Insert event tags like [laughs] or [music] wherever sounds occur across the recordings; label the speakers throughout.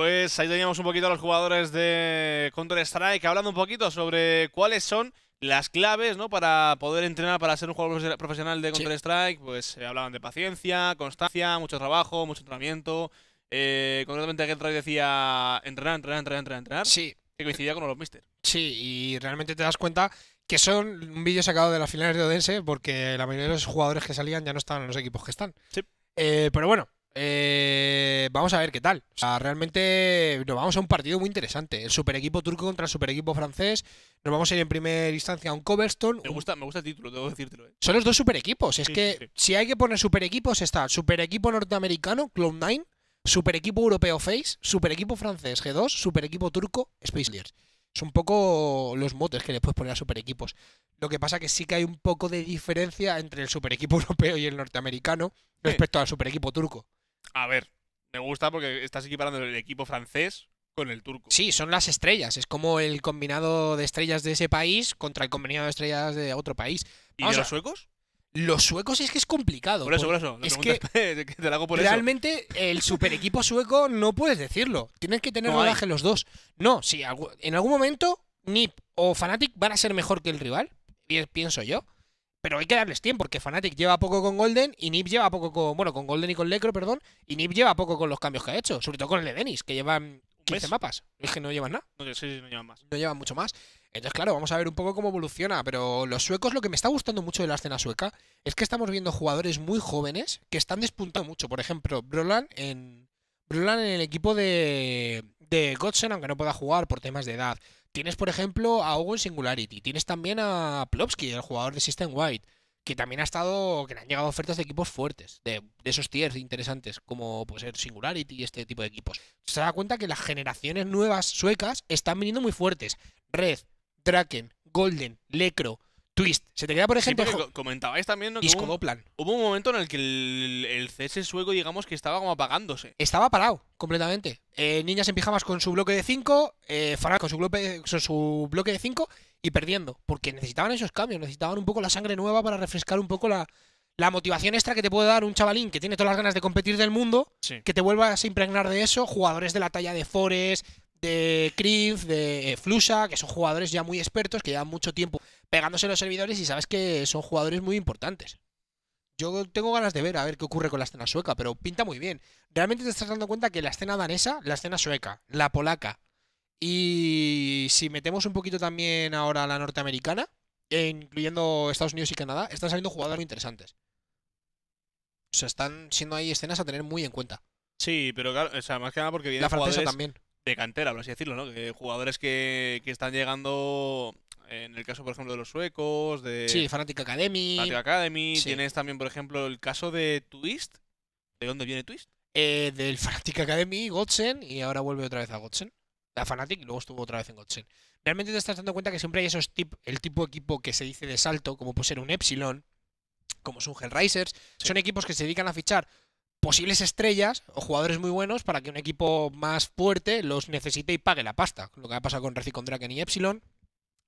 Speaker 1: Pues ahí teníamos un poquito a los jugadores de Counter-Strike hablando un poquito sobre cuáles son las claves ¿no? para poder entrenar para ser un jugador profesional de Counter-Strike. Pues eh, hablaban de paciencia, constancia, mucho trabajo, mucho entrenamiento. Eh, concretamente, Getroy decía entrenar, entrenar, entrenar, entrenar, entrenar. Sí. Que coincidía con los Mister. Sí, y realmente te das cuenta que son
Speaker 2: un vídeo sacado de las finales de Odense porque la mayoría de los jugadores que salían ya no estaban en los equipos que están. Sí. Eh, pero bueno, eh, vamos a ver qué tal. O sea, realmente nos vamos a un partido muy interesante. El super equipo turco contra el super equipo francés. Nos vamos a ir en primera instancia a un Coverstone.
Speaker 1: Me gusta, me gusta el título, tengo que decírtelo. Eh.
Speaker 2: Son los dos super equipos. Es que si hay que poner super equipos, está super equipo norteamericano, Cloud9, super equipo europeo Face, super equipo francés G2, super equipo turco, Space Leaders. Son un poco los motes que le puedes poner a super equipos. Lo que pasa que sí que hay un poco de diferencia entre el super equipo [laughs] europeo y el norteamericano respecto al super equipo turco.
Speaker 1: A ver, me gusta porque estás equiparando el equipo francés con el turco.
Speaker 2: Sí, son las estrellas. Es como el combinado de estrellas de ese país contra el combinado de estrellas de otro país. ¿Y los suecos? Los suecos es que es complicado. Por eso, por, eso. Es que, [laughs] realmente el super equipo sueco no puedes decirlo. Tienes que tener rodaje los dos. No, si en algún momento Nip o Fnatic van a ser mejor que el rival, pienso yo. Pero hay que darles tiempo, porque Fnatic lleva poco con Golden y Nip lleva poco con. Bueno, con Golden y con Lecro, perdón. Y Nip lleva poco con los cambios que ha hecho, sobre todo con el de Denis, que llevan 15 mapas. Es que no llevan nada.
Speaker 1: No, sí, sí, no llevan más.
Speaker 2: No llevan mucho más. Entonces, claro, vamos a ver un poco cómo evoluciona. Pero los suecos, lo que me está gustando mucho de la escena sueca es que estamos viendo jugadores muy jóvenes que están despuntando mucho. Por ejemplo, Brolan en. Brolan en el equipo de. de Godsen, aunque no pueda jugar por temas de edad. Tienes, por ejemplo, a en Singularity. Tienes también a Plopsky, el jugador de System White, que también ha estado, que le han llegado ofertas de equipos fuertes, de, esos tiers interesantes, como puede ser Singularity y este tipo de equipos. Se da cuenta que las generaciones nuevas suecas están viniendo muy fuertes. Red, Draken, Golden, Lecro,
Speaker 1: twist. Se te queda, por ejemplo. comentabais también ¿no? disco Hubo un momento en el que el, el, CS sueco, digamos, que estaba como apagándose.
Speaker 2: Estaba parado, completamente. Eh, niñas en pijamas con su bloque de 5, eh, con su bloque, de 5 y perdiendo. Porque necesitaban esos cambios, necesitaban un poco la sangre nueva para refrescar un poco la, la motivación extra que te puede dar un chavalín que tiene todas las ganas de competir del mundo, que te vuelvas a impregnar de eso, jugadores de la talla de Forest, de Kriv, de eh, Flusa, que son jugadores ya muy expertos, que llevan mucho tiempo pegándose los servidores y sabes que son jugadores muy importantes. Yo tengo ganas de ver a ver qué ocurre con la escena sueca, pero pinta muy bien. Realmente te estás dando cuenta que la escena danesa, la escena sueca, la polaca y si metemos un poquito también ahora la norteamericana, incluyendo Estados Unidos y Canadá, están saliendo jugadores muy interesantes. O sea, están siendo ahí escenas a tener muy en cuenta.
Speaker 1: Sí, pero claro, o sea, más que nada porque viene. la francesa también de cantera, por así decirlo, ¿no? Que jugadores que, que, están llegando, en el caso, por ejemplo, de los suecos, de... Sí, Fanatic Academy. Fanatic Academy. Tienes también, por ejemplo, el caso de Twist. ¿De dónde viene Twist? Eh, del Fanatic
Speaker 2: Academy, Godsen, y ahora vuelve otra vez a Godsen. La Fanatic y luego estuvo otra vez en Godsen. Realmente te estás dando cuenta que siempre hay esos tip, el tipo de equipo que se dice de salto, como puede ser un Epsilon, como son Hellraisers. Son equipos que se dedican a fichar posibles estrellas o jugadores muy buenos para que un equipo más fuerte los necesite y pague la pasta. Lo que ha pasado con Reci con y Epsilon,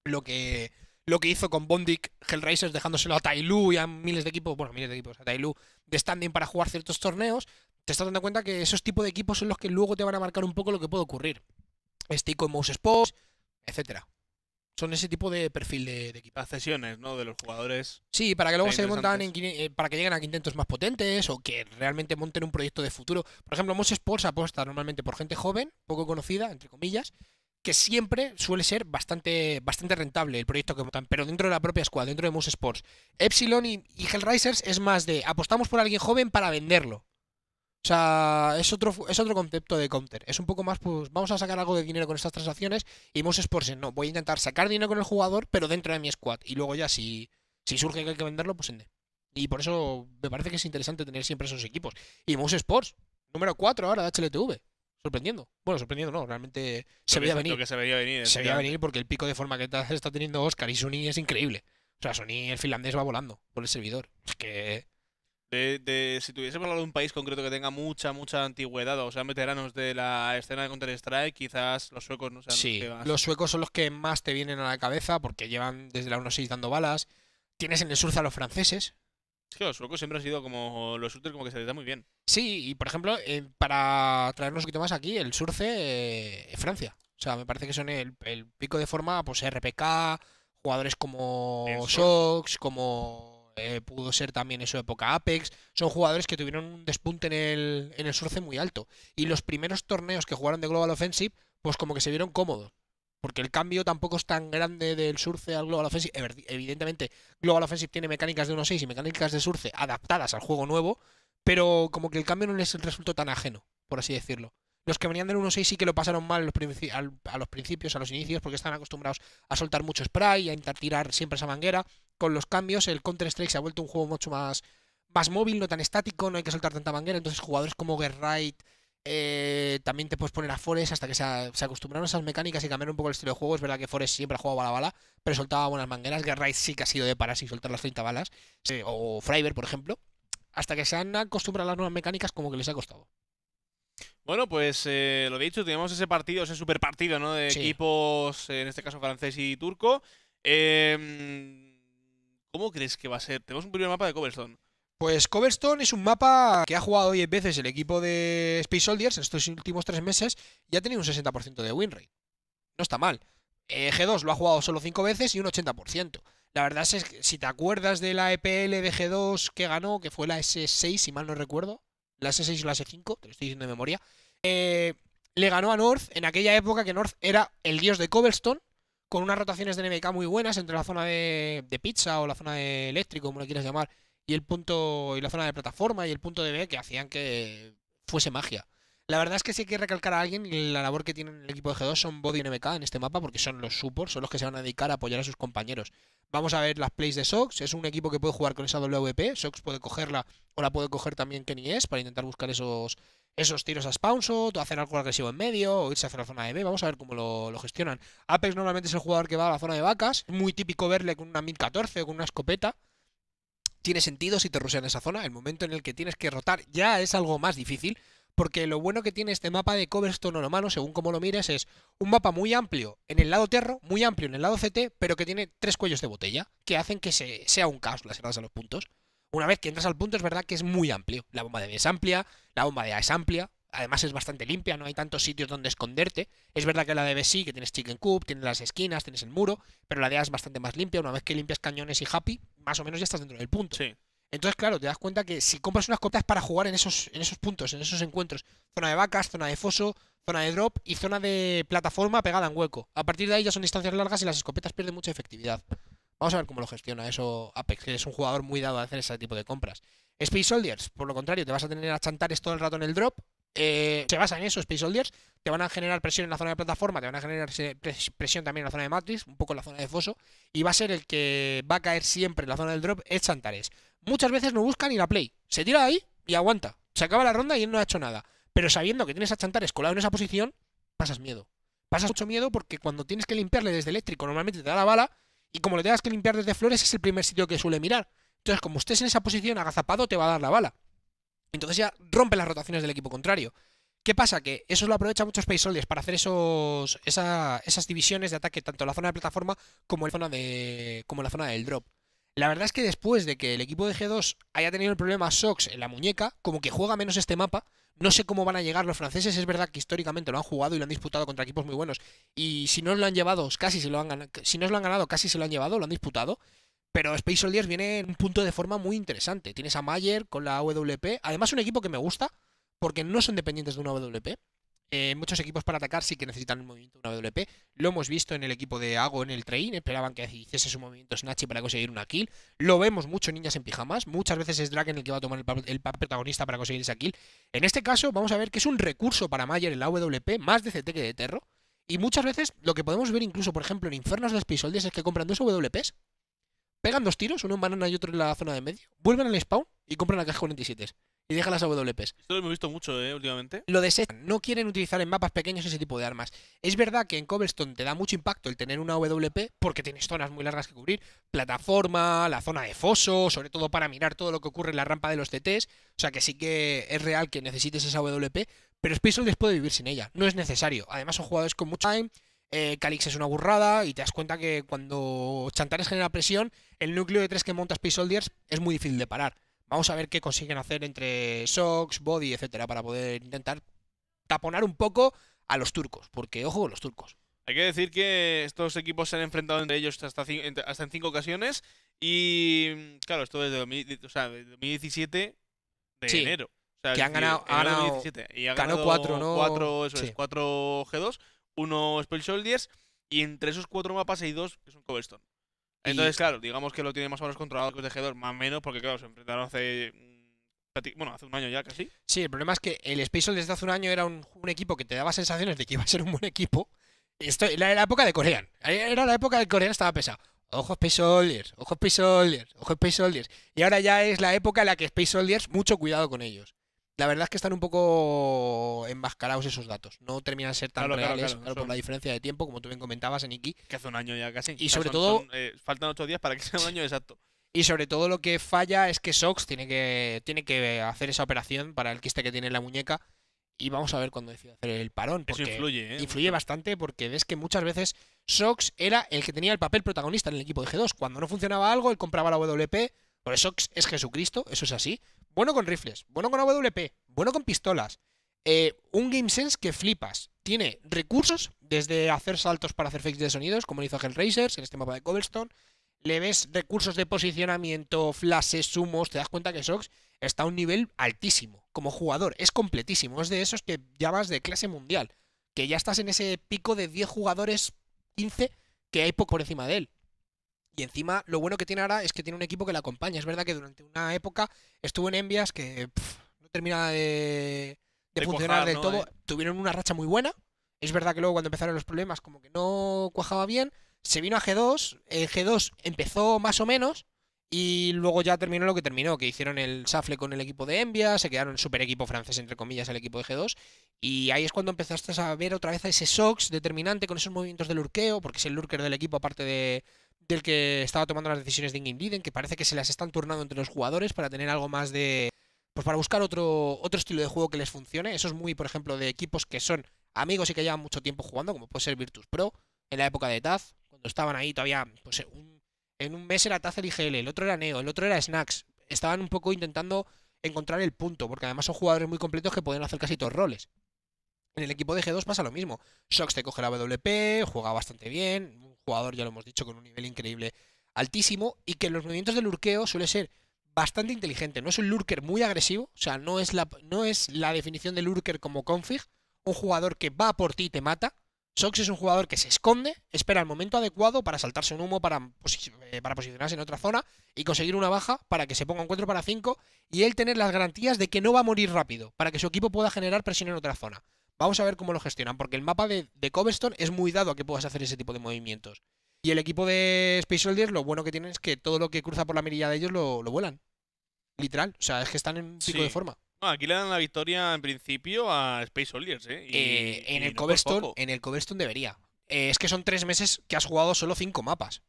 Speaker 2: lo que, lo que hizo con Bondic Hellraisers dejándoselo a Tailu y a miles de equipos, bueno, miles de equipos, a Tailu de standing para jugar ciertos torneos, te estás dando cuenta que esos tipos de equipos son los que luego te van a marcar un poco lo que puede ocurrir. Stick on Mouse Sports, etcétera son ese tipo de perfil de, de
Speaker 1: equipo. ¿no? De los jugadores. Sí, para que luego se montan en, eh, para que lleguen
Speaker 2: a intentos más potentes o que realmente monten un proyecto de futuro. Por ejemplo, Moss Sports apuesta normalmente por gente joven, poco conocida, entre comillas, que siempre suele ser bastante, bastante rentable el proyecto que montan, pero dentro de la propia squad, dentro de Moose Sports. Epsilon y Hellraisers es más de apostamos por alguien joven para venderlo. O sea, es otro, es otro concepto de counter. Es un poco más, pues vamos a sacar algo de dinero con estas transacciones y Muse Sports no. Voy a intentar sacar dinero con el jugador, pero dentro de mi squad. Y luego ya, si, si surge que hay que venderlo, pues ende Y por eso me parece que es interesante tener siempre esos equipos. Y Moose Sports, número 4 ahora de HLTV. Sorprendiendo. Bueno, sorprendiendo no, realmente
Speaker 1: se veía venir. se veía venir. Se veía venir
Speaker 2: porque el pico de forma que está teniendo Oscar y Sony es increíble. O sea, Sony, el finlandés, va volando por el servidor.
Speaker 1: Es que de, si tuviésemos hablado de un país concreto que tenga mucha, mucha antigüedad, o sea, veteranos de la escena de Counter-Strike, quizás los suecos no sean sí, los
Speaker 2: suecos son los que más te vienen a la cabeza porque llevan desde la 1.6 dando balas. Tienes en el surce a los franceses.
Speaker 1: Es los suecos siempre han sido como los útiles como que se les da muy bien. Sí, y por ejemplo, eh,
Speaker 2: para traernos un poquito más aquí, el surce eh, es Francia. O sea, me parece que son el, el pico de forma, pues RPK, jugadores como Sox, como eh, pudo ser también eso de época Apex, son jugadores que tuvieron un despunte en el, en el surce muy alto. Y los primeros torneos que jugaron de Global Offensive, pues como que se vieron cómodos. Porque el cambio tampoco es tan grande del surce al Global Offensive. Evidentemente, Global Offensive tiene mecánicas de 1.6 y mecánicas de surce adaptadas al juego nuevo, pero como que el cambio no les resultó tan ajeno, por así decirlo. Los que venían del 1.6 sí que lo pasaron mal a los principios, a los inicios, porque están acostumbrados a soltar mucho spray, a intentar tirar siempre esa manguera. Con los cambios, el Counter-Strike se ha vuelto un juego mucho más, más móvil, no tan estático, no hay que soltar tanta manguera. Entonces, jugadores como Guerrite eh, también te puedes poner a Forest hasta que se, acostumbraron a esas mecánicas y cambiaron un poco el estilo de juego. Es verdad que Forest siempre ha jugado la bala, pero soltaba buenas mangueras. Guerrite sí que ha sido de parar y soltar las 30 balas. Eh, o Freiber, por ejemplo. Hasta que se han acostumbrado a las nuevas mecánicas, como que les ha costado.
Speaker 1: Bueno, pues lo eh, lo dicho, tenemos ese partido, ese super partido, ¿no? De equipos, en este caso francés y turco. Em, ¿Cómo crees que va a ser? Tenemos un primer mapa de Coverstone.
Speaker 2: Pues Coverstone es un mapa que ha jugado 10 veces el equipo de Space Soldiers en estos últimos 3 meses y ha tenido un 60% de winrate, No está mal. Eh, G2 lo ha jugado solo 5 veces y un 80%. La verdad es que si te acuerdas de la EPL de G2 que ganó, que fue la S6, si mal no recuerdo, la S6 y la S5, te lo estoy diciendo de memoria, eh, le ganó a North en aquella época que North era el dios de Cobblestone, con unas rotaciones de NBK muy buenas entre la zona de, pizza o la zona de eléctrico, como lo quieras llamar, y el punto y la zona de plataforma y el punto de B que hacían que fuese magia. La verdad es que si hay que recalcar a alguien la labor que tienen el equipo de G2 son Body y MK en este mapa porque son los supports, son los que se van a dedicar a apoyar a sus compañeros. Vamos a ver las plays de Sox, es un equipo que puede jugar con esa WP, Sox puede cogerla o la puede coger también Kenny S para intentar buscar esos, esos tiros a spawn o hacer algo agresivo en medio, o irse hacia la zona de B, vamos a ver cómo lo, lo, gestionan. Apex normalmente es el jugador que va a la zona de vacas, es muy típico verle con una 1014 o con una escopeta. Tiene sentido si te en esa zona, el momento en el que tienes que rotar ya es algo más difícil, porque lo bueno que tiene este mapa de Coverstone Onomano, según como lo mires, es un mapa muy amplio en el lado terro, muy amplio en el lado CT, pero que tiene tres cuellos de botella, que hacen que se, sea un caos las entradas a los puntos. Una vez que entras al punto es verdad que es muy amplio. La bomba de B es amplia, la bomba de A es amplia, además es bastante limpia, no hay tantos sitios donde esconderte. Es verdad que la de B sí, que tienes Chicken Coop, tienes las esquinas, tienes el muro, pero la de A es bastante más limpia. Una vez que limpias cañones y Happy, más o menos ya estás dentro del punto. Sí. Entonces, claro, te das cuenta que si compras unas es para jugar en esos, en esos puntos, en esos encuentros, zona de vacas, zona de foso, zona de drop y zona de plataforma pegada en hueco. A partir de ahí ya son distancias largas y las escopetas pierden mucha efectividad. Vamos a ver cómo lo gestiona eso Apex, que es un jugador muy dado a hacer ese tipo de compras. Space Soldiers, por lo contrario, te vas a tener a chantares todo el rato en el drop. Eh, se basa en eso, Space Soldiers. Te van a generar presión en la zona de plataforma, te van a generar presión también en la zona de Matrix, un poco en la zona de foso. Y va a ser el que va a caer siempre en la zona del drop, es chantares muchas veces no busca ni la play. Se tira ahí y aguanta. Se acaba la ronda y él no ha hecho nada. Pero sabiendo que tienes a Chantares colado en esa posición, pasas miedo. Pasas mucho miedo porque cuando tienes que limpiarle desde eléctrico, normalmente te da la bala. Y como le tengas que limpiar desde flores, es el primer sitio que suele mirar. Entonces, como estés en esa posición agazapado, te va a dar la bala. Entonces ya rompe las rotaciones del equipo contrario. ¿Qué pasa? Que eso lo aprovecha muchos Space para hacer esos, esas divisiones de ataque, tanto en la zona de plataforma como zona, de, como en la zona del drop. La verdad es que después de que el equipo de G2 haya tenido el problema Sox en la muñeca, como que juega menos este mapa, no sé cómo van a llegar los franceses. Es verdad que históricamente lo han jugado y lo han disputado contra equipos muy buenos. Y si no lo han llevado, casi se lo han ganado. Si no lo han ganado, casi se lo han llevado, lo han disputado. Pero Space Soldiers viene en un punto de forma muy interesante. Tienes a Mayer con la AWP. Además, un equipo que me gusta porque no son dependientes de una AWP. Eh, muchos equipos para atacar sí que necesitan un movimiento, una WP. Lo hemos visto en el equipo de Ago en el train. Esperaban que hiciese su movimiento Snatchy para conseguir una kill. Lo vemos mucho en Niñas en Pijamas. Muchas veces es Draken el que va a tomar el, protagonista para conseguir esa kill. En este caso, vamos a ver que es un recurso para Mayer en la WP, más de CT que de Terro. Y muchas veces lo que podemos ver, incluso por ejemplo en Infernos de Spisoldes, es que compran dos WPs, pegan dos tiros, uno en banana y otro en la zona de medio, vuelven al spawn y compran la caja 47 y deja las AWPs.
Speaker 1: Esto lo hemos visto mucho, ¿eh? Últimamente. Lo
Speaker 2: desean No quieren utilizar en mapas pequeños ese tipo de armas. Es verdad que en Cobblestone te da mucho impacto el tener una WP, porque tienes zonas muy largas que cubrir. Plataforma, la zona de foso, sobre todo para mirar todo lo que ocurre en la rampa de los TTs. O sea que sí que es real que necesites esa WP, pero Space Soldiers puede vivir sin ella. No es necesario. Además son jugadores con mucho time. Eh, Calix es una burrada y te das cuenta que cuando Chantares genera presión, el núcleo de tres que monta Space Soldiers es muy difícil de parar. Vamos a ver qué consiguen hacer entre Sox, Body, etcétera, para poder intentar taponar un poco a los turcos, porque ojo los turcos.
Speaker 1: Hay que decir que estos equipos se han enfrentado entre ellos hasta, hasta en cinco ocasiones y, claro, esto desde de 2017 de enero. O que han ganado, cuatro, ¿no? Cuatro, cuatro G2, uno Spell Soldiers y entre esos cuatro mapas hay dos que son Cobblestone. Entonces, claro, digamos que lo tiene más o menos controlado que más o menos, porque claro, se enfrentaron hace. Mm, bueno, hace un año ya casi.
Speaker 2: Sí, el problema es que el Space Soldiers desde hace un año era un, equipo que te daba sensaciones de que iba a ser un buen equipo. Esto era la época de Corean. Era la época de Korean estaba pesado. Ojo Space Soldiers, ojo Space Soldiers, ojo Space Soldiers. Y ahora ya es la época en la que Space Soldiers, mucho cuidado con ellos. La verdad es que están un poco enmascarados esos datos. No terminan de ser tan reales por la diferencia de tiempo, como tú bien
Speaker 1: comentabas, en Que hace un año ya casi. Y sobre todo. Eh, faltan ocho días para que sea un año
Speaker 2: exacto. [laughs] Y sobre todo lo que falla es que Sox tiene que, tiene que hacer esa operación para el quiste que tiene en la muñeca. Y vamos a ver cuándo decide hacer el parón. Porque influye, ¿eh? Influye bastante porque ves que muchas veces Sox era el que tenía el papel protagonista en el equipo de G2. Cuando no funcionaba algo, él compraba la WP. Por eso es Jesucristo, eso es así bueno con rifles, bueno con AWP, bueno con pistolas. Eh, un game sense que flipas. Tiene recursos, desde hacer saltos para hacer fakes de sonidos, como lo hizo Hellraisers en este mapa de Cobblestone. Le ves recursos de posicionamiento, flashes, sumos. Te das cuenta que Sox está a un nivel altísimo como jugador. Es completísimo. Es de esos que llamas de clase mundial. Que ya estás en ese pico de 10 jugadores, 15, que hay poco por encima de él. Y encima, lo bueno que tiene ahora es que tiene un equipo que la acompaña. Es verdad que durante una época estuvo en Envias que no terminaba de, de funcionar del todo. Tuvieron una racha muy buena. Es verdad que luego cuando empezaron los problemas como que no cuajaba bien. Se vino a G2. El G2 empezó más o menos. Y luego ya terminó lo que terminó, que hicieron el safle con el equipo de Envias se quedaron super equipo francés, entre comillas, el equipo de G2. Y ahí es cuando empezaste a ver otra vez a ese Sox determinante con esos movimientos del lurqueo, porque es el lurker del equipo aparte de, del que estaba tomando las decisiones de Ingame Liden, que parece que se las están turnando entre los jugadores para tener algo más de... Pues para buscar otro, otro estilo de juego que les funcione. Eso es muy, por ejemplo, de equipos que son amigos y que llevan mucho tiempo jugando, como puede ser Virtus Pro, en la época de Taz, cuando estaban ahí todavía, pues en un mes era Taz el IGL, el otro era Neo, el otro era Snacks. Estaban un poco intentando encontrar el punto, porque además son jugadores muy completos que pueden hacer casi todos roles. En el equipo de G2 pasa lo mismo. Shox te coge la WP, juega bastante bien, jugador, ya lo hemos dicho, con un nivel increíble altísimo y que los movimientos del lurkeo suele ser bastante inteligente. No es un lurker muy agresivo, o sea, no es la, no es la definición del lurker como config, un jugador que va por ti y te mata. Sox es un jugador que se esconde, espera el momento adecuado para saltarse un humo, para, eh, para posicionarse en otra zona y conseguir una baja para que se ponga un 4 para 5 y él tener las garantías de que no va a morir rápido, para que su equipo pueda generar presión en otra zona. Vamos a ver cómo lo gestionan, porque el mapa de, de es muy dado a que puedas hacer ese tipo de movimientos. Y el equipo de Space Soldiers, lo bueno que tienen es que todo lo que cruza por la mirilla de ellos lo, vuelan. Literal. O sea, es que están en pico de forma.
Speaker 1: aquí le dan la victoria en principio a Space Soldiers, ¿eh? eh en, el Coverstone
Speaker 2: debería. Eh, es que son tres meses que has jugado solo cinco mapas.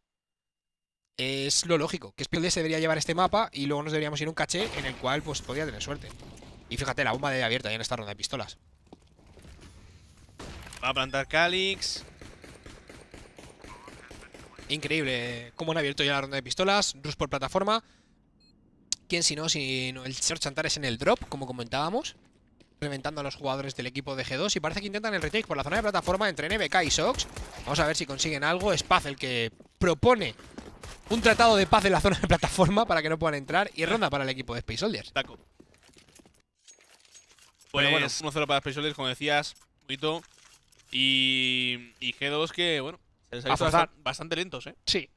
Speaker 2: es lo lógico, que Space se debería llevar este mapa y luego nos deberíamos ir a un caché en el cual pues podría tener suerte. Y fíjate, la bomba de abierta ya en esta ronda de pistolas.
Speaker 1: Va a plantar Calix.
Speaker 2: Increíble eh, cómo han abierto ya la ronda de pistolas. Rus por plataforma. ¿Quién si no? Si el señor Chantar es en el drop, como comentábamos. Reventando a los jugadores del equipo de G2. Y parece que intentan el retake por la zona de plataforma entre NBK y Sox. Vamos a ver si consiguen algo. Es el que propone un tratado de paz en la zona de plataforma para que no puedan entrar. Y ronda para el equipo de Space Soldiers. Taco.
Speaker 1: bueno, bueno. Pues, 1-0 para Space Soldiers, como decías. poquito. Y, G2 que, bueno, se les ha bastante, lentos, ¿eh?
Speaker 2: Sí.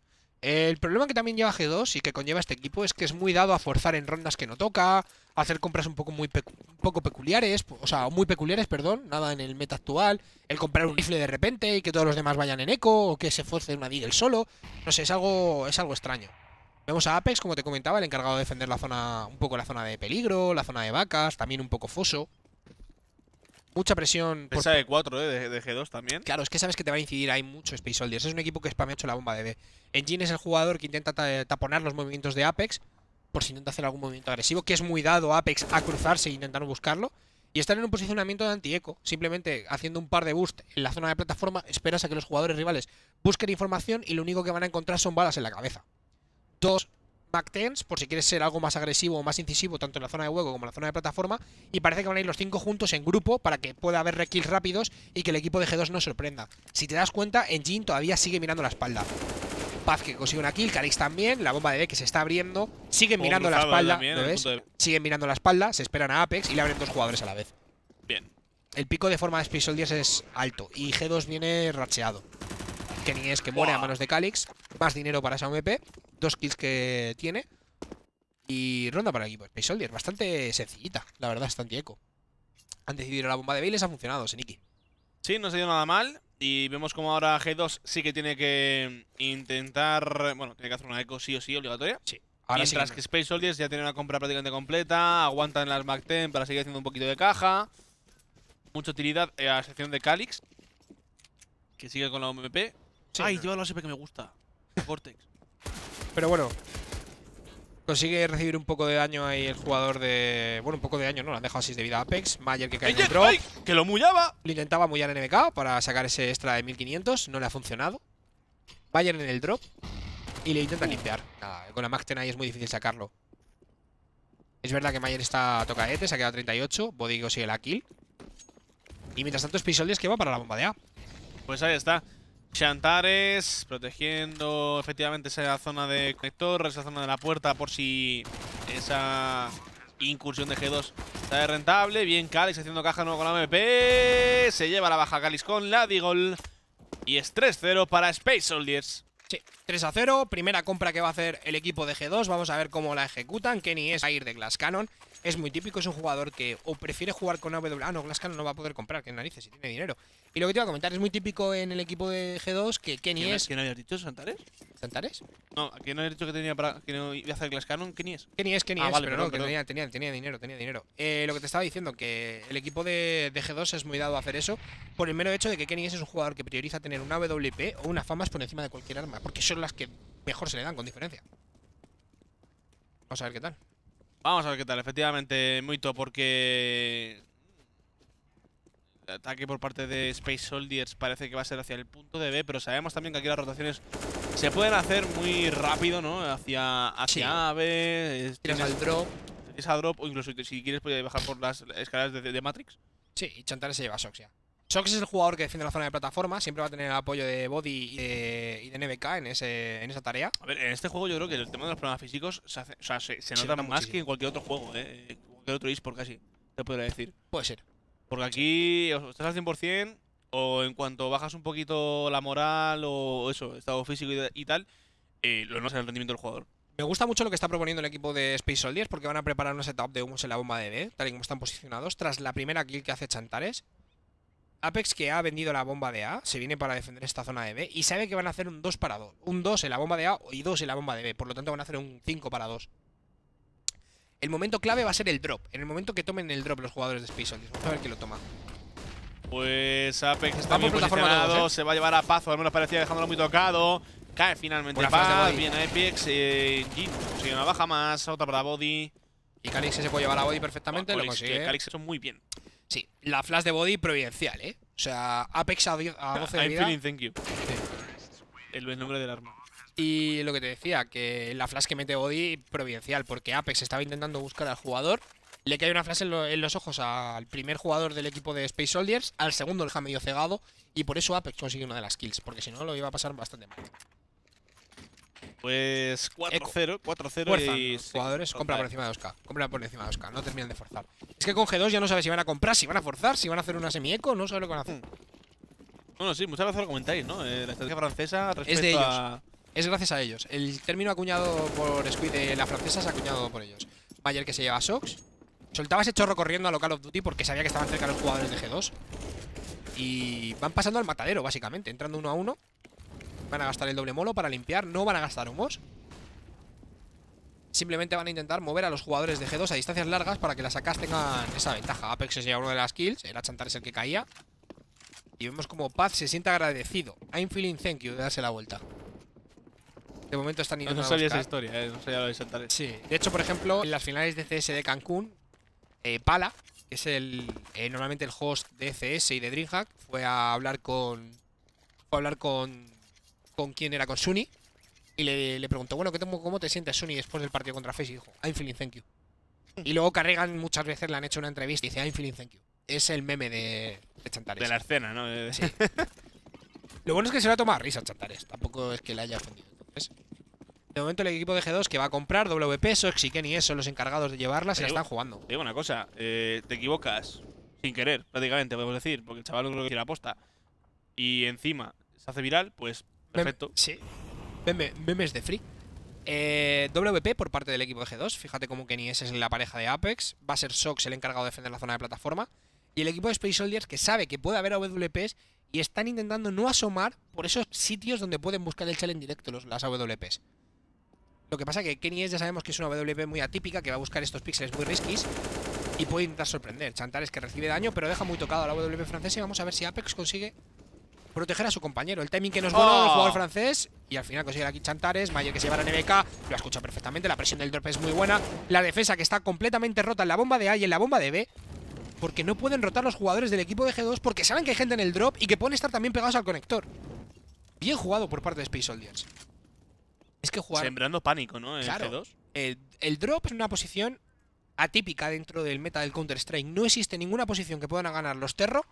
Speaker 2: El problema que también lleva G2 y que conlleva este equipo es que es muy dado a forzar en rondas que no toca, a hacer compras un poco muy poco peculiares, o sea, muy peculiares, perdón, nada en el meta actual, el comprar un rifle de repente y que todos los demás vayan en eco o que se force una deagle solo, no sé, es algo es algo extraño. Vemos a Apex, como te comentaba, el encargado de defender la zona un poco la zona de peligro, la zona de vacas, también un poco foso mucha presión. Esa de
Speaker 1: 4, ¿eh? De, G2 también. Claro, es que sabes que
Speaker 2: te va a incidir. Hay mucho Space Soldiers. Es un equipo que ha hecho la bomba de B. Engine es el jugador que intenta eh, taponar los movimientos de Apex por si intenta hacer algún movimiento agresivo, que es muy dado Apex a cruzarse e intentar buscarlo. Y están en un posicionamiento de anti-eco, simplemente haciendo un par de boost en la zona de plataforma, esperas a que los jugadores rivales busquen información y lo único que van a encontrar son balas en la cabeza. Dos por si quieres ser algo más agresivo o más incisivo, tanto en la zona de juego como en la zona de plataforma. Y parece que van a ir los cinco juntos en grupo para que pueda haber rekills rápidos y que el equipo de G2 no sorprenda. Si te das cuenta, Engine todavía sigue mirando la espalda. Paz que consigue una kill, Carix también, la bomba de B que se está abriendo, siguen mirando la espalda, ¿lo ves? Siguen mirando la espalda, se esperan a Apex y le abren dos jugadores a la vez. Bien. El pico de forma de Space Soldiers es alto y G2 viene racheado. Que ni es que muere a manos de Calix. Más dinero para esa OMP, Dos kills que tiene. Y ronda para el equipo Space Soldier. Bastante sencillita, la verdad, es
Speaker 1: eco. Han decidido la bomba de Bailes, ha funcionado, Seniki. Sí, no se ha ido nada mal. Y vemos como ahora G2 sí que tiene que intentar... Bueno, tiene que hacer una eco sí o sí obligatoria. Sí. Mientras que, Space Soldiers ya tiene una compra prácticamente completa, aguantan las Mac para seguir haciendo un poquito de caja. Mucha utilidad eh, a excepción de Calix, que sigue con la OMP. Ay, lleva la SP que me gusta. Vortex. Pero bueno.
Speaker 2: Consigue recibir un poco de daño ahí el jugador de... Bueno, un poco de daño, ¿no? Le han dejado 6 de vida a Apex. Mayer que cae en el drop. ¡Que lo mullaba! Le intentaba mullar en MK para sacar ese extra de 1500. No le ha funcionado. Mayer en el drop. Y le intenta uh. limpiar. con la Magten ahí es muy difícil sacarlo. Es verdad que Mayer está tocaete, se ha quedado 38. Bodigo sigue
Speaker 1: la kill. Y mientras
Speaker 2: tanto, Spisoldes que va para la bomba de A.
Speaker 1: Pues ahí está. Chantares protegiendo efectivamente esa zona de conector, esa zona de la puerta por si esa incursión de G2 está rentable. Bien Calix haciendo caja nuevo con la MP. Se lleva la baja Calix con la Digol. Y es 3-0 para Space Soldiers. Sí, 3 0, primera compra que va a hacer el equipo
Speaker 2: de G2, vamos a ver cómo la ejecutan, Kenny es a ir de Glass Cannon es muy típico, es un jugador que o prefiere jugar con AWP… Ah, no, Glasgow no va a poder comprar, que narices, si tiene dinero. Y lo que te iba a comentar, es muy típico en el equipo de G2 que Kenny es. ¿Quién habías dicho? ¿Santares?
Speaker 1: ¿Santares? No, no habías dicho que tenía para. que no iba a hacer Cannon? ¿Kenny es? Kenny es, Kenny ah, es, pero no, tenía,
Speaker 2: tenía, dinero, tenía dinero. Eh, lo que te estaba diciendo, que el equipo de, G2 es muy dado a hacer eso, por el mero hecho de que Kenny es un jugador que prioriza tener una AWP o una famas por encima de cualquier arma, porque son las que mejor se le dan con diferencia. Vamos a ver qué tal.
Speaker 1: Vamos a ver qué tal, efectivamente, muy top, porque... El ataque por parte de Space Soldiers parece que va a ser hacia el punto de B, pero sabemos también que aquí las rotaciones se pueden hacer muy rápido, ¿no? Hacia, hacia A, B... Eh, tienes drop. drop, o incluso si quieres puedes bajar por las escaleras de, de Matrix. Sí, y Chantal se lleva a Soxia. Shox es el jugador que defiende la zona de plataforma, siempre va a tener
Speaker 2: el apoyo de Body y de, NBK en, en esa tarea.
Speaker 1: A ver, en este juego yo creo que el tema de los problemas físicos se, hace, nota, más que en cualquier otro juego, ¿eh? cualquier otro por casi, te podría decir. Puede ser. Porque aquí estás al 100% o en cuanto bajas un poquito la moral o eso, estado físico y, tal, eh, lo notas en el rendimiento del jugador. Me
Speaker 2: gusta mucho lo que está proponiendo el equipo de Space Soldiers porque van a preparar una setup de humos en la bomba de B, tal y como están posicionados, tras la primera kill que hace Chantares. Apex que ha vendido la bomba de A, se viene para defender esta zona de B y sabe que van a hacer un 2 para 2. Un 2 en la bomba de A y 2 en la bomba de B, por lo tanto van a hacer un 5 para 2. El momento clave va a ser el drop, en el momento que tomen el drop los jugadores
Speaker 1: de Space Soldiers. Vamos a ver quién lo toma. Pues Apex está muy posicionado, ¿eh? se va a llevar a Pazo, al menos parecía dejándolo muy tocado. Cae finalmente Pazo Paz, viene Apex, eh, Jim una baja más, otra para Body. Y Calix se puede llevar a Body perfectamente, ah, lo Calix, Calix eso
Speaker 2: muy bien. Sí, la flash de body providencial, ¿eh? O sea, Apex a, doce 12 thank you. El nombre del arma. Y lo que te decía, que la flash que mete body providencial, porque Apex estaba intentando buscar al jugador. Le cae una flash en, los ojos al primer jugador del equipo de Space Soldiers, al segundo le deja medio cegado, y por eso Apex consigue una de las kills, porque si no lo iba a pasar bastante mal.
Speaker 1: Pues 4-0, 4-0 y... jugadores compra por encima de
Speaker 2: 2K, por encima de no terminan de forzar. Es que con G2 ya no sabes si van a comprar, si van a forzar, si van a hacer una semieco, no sabes lo que van a hacer. Mm.
Speaker 1: Bueno, sí, muchas por lo comentáis, ¿no? Eh, la estrategia francesa respecto es Es gracias a ellos. El término acuñado por
Speaker 2: Squid, la francesa se acuñado por ellos. Mayer que se lleva a Sox, soltaba ese chorro corriendo a Local of Duty porque sabía que estaban cerca los jugadores de G2. Y van pasando al matadero, básicamente, entrando uno a uno Van a gastar el doble molo para limpiar No van a gastar humos Simplemente van a intentar mover a los jugadores de G2 a distancias largas para que las acas tengan esa ventaja. Apex se lleva una de las kills, el Achantar es el que caía. Y vemos como Paz se siente agradecido. I'm feeling thank you de darse la vuelta. De momento están intentando. No, no sabía esa
Speaker 1: historia, eh, no sabía lo de Achantar. Sí, de
Speaker 2: hecho, por ejemplo, en las finales de CS de Cancún, eh, Pala, que es el eh, normalmente el host de CS y de Dreamhack, fue a hablar con. Fue a hablar con con quién era, con Sunny Y le, le preguntó, bueno, ¿cómo te sientes, Sunny después del partido contra Face? Y dijo, I'm feeling thank you. Y luego Carregan muchas veces le han hecho una entrevista y dice, I'm feeling thank you. Es el meme de, de Chantares. De la
Speaker 1: escena, ¿no? Sí.
Speaker 2: lo bueno es que se va a tomar risa Chantares. Tampoco es que le haya ofendido. de momento el equipo de G2 que va a comprar WP, Soxiken y eso, los encargados de llevarlas se la están
Speaker 1: jugando. digo una cosa, eh, te equivocas sin querer, prácticamente, podemos decir, porque el chaval no creo que quiere aposta. Y encima se hace viral, pues Perfecto. sí. memes de free. Eh,
Speaker 2: WP por parte del equipo de G2. Fíjate como Kenny es la pareja de Apex. Va a ser Sox el encargado de defender la zona de plataforma. Y el equipo de Space Soldiers que sabe que puede haber AWPs y están intentando no asomar por esos sitios donde pueden buscar el challenge directo los, las AWPs. Lo que pasa que Kenny es ya sabemos que es una AWP muy atípica que va a buscar estos píxeles muy risquís y puede intentar sorprender. es que recibe daño pero deja muy tocado a la AWP francesa y vamos a ver si Apex consigue proteger a su compañero. El timing que nos da el jugador oh. francés. Y al final consigue aquí Chantares. Mayer que se lleva la NBK. Lo escucha perfectamente. La presión del drop es muy buena. La defensa que está completamente rota en la bomba de A y en la bomba de B. Porque no pueden rotar los jugadores del equipo de G2 porque saben que hay gente en el drop y que pueden estar también pegados al conector. Bien jugado por parte de Space Soldiers. Es que jugar...
Speaker 1: Sembrando pánico, ¿no?
Speaker 2: el drop es una posición atípica dentro del meta del Counter-Strike. No existe ninguna posición que puedan ganar los Terro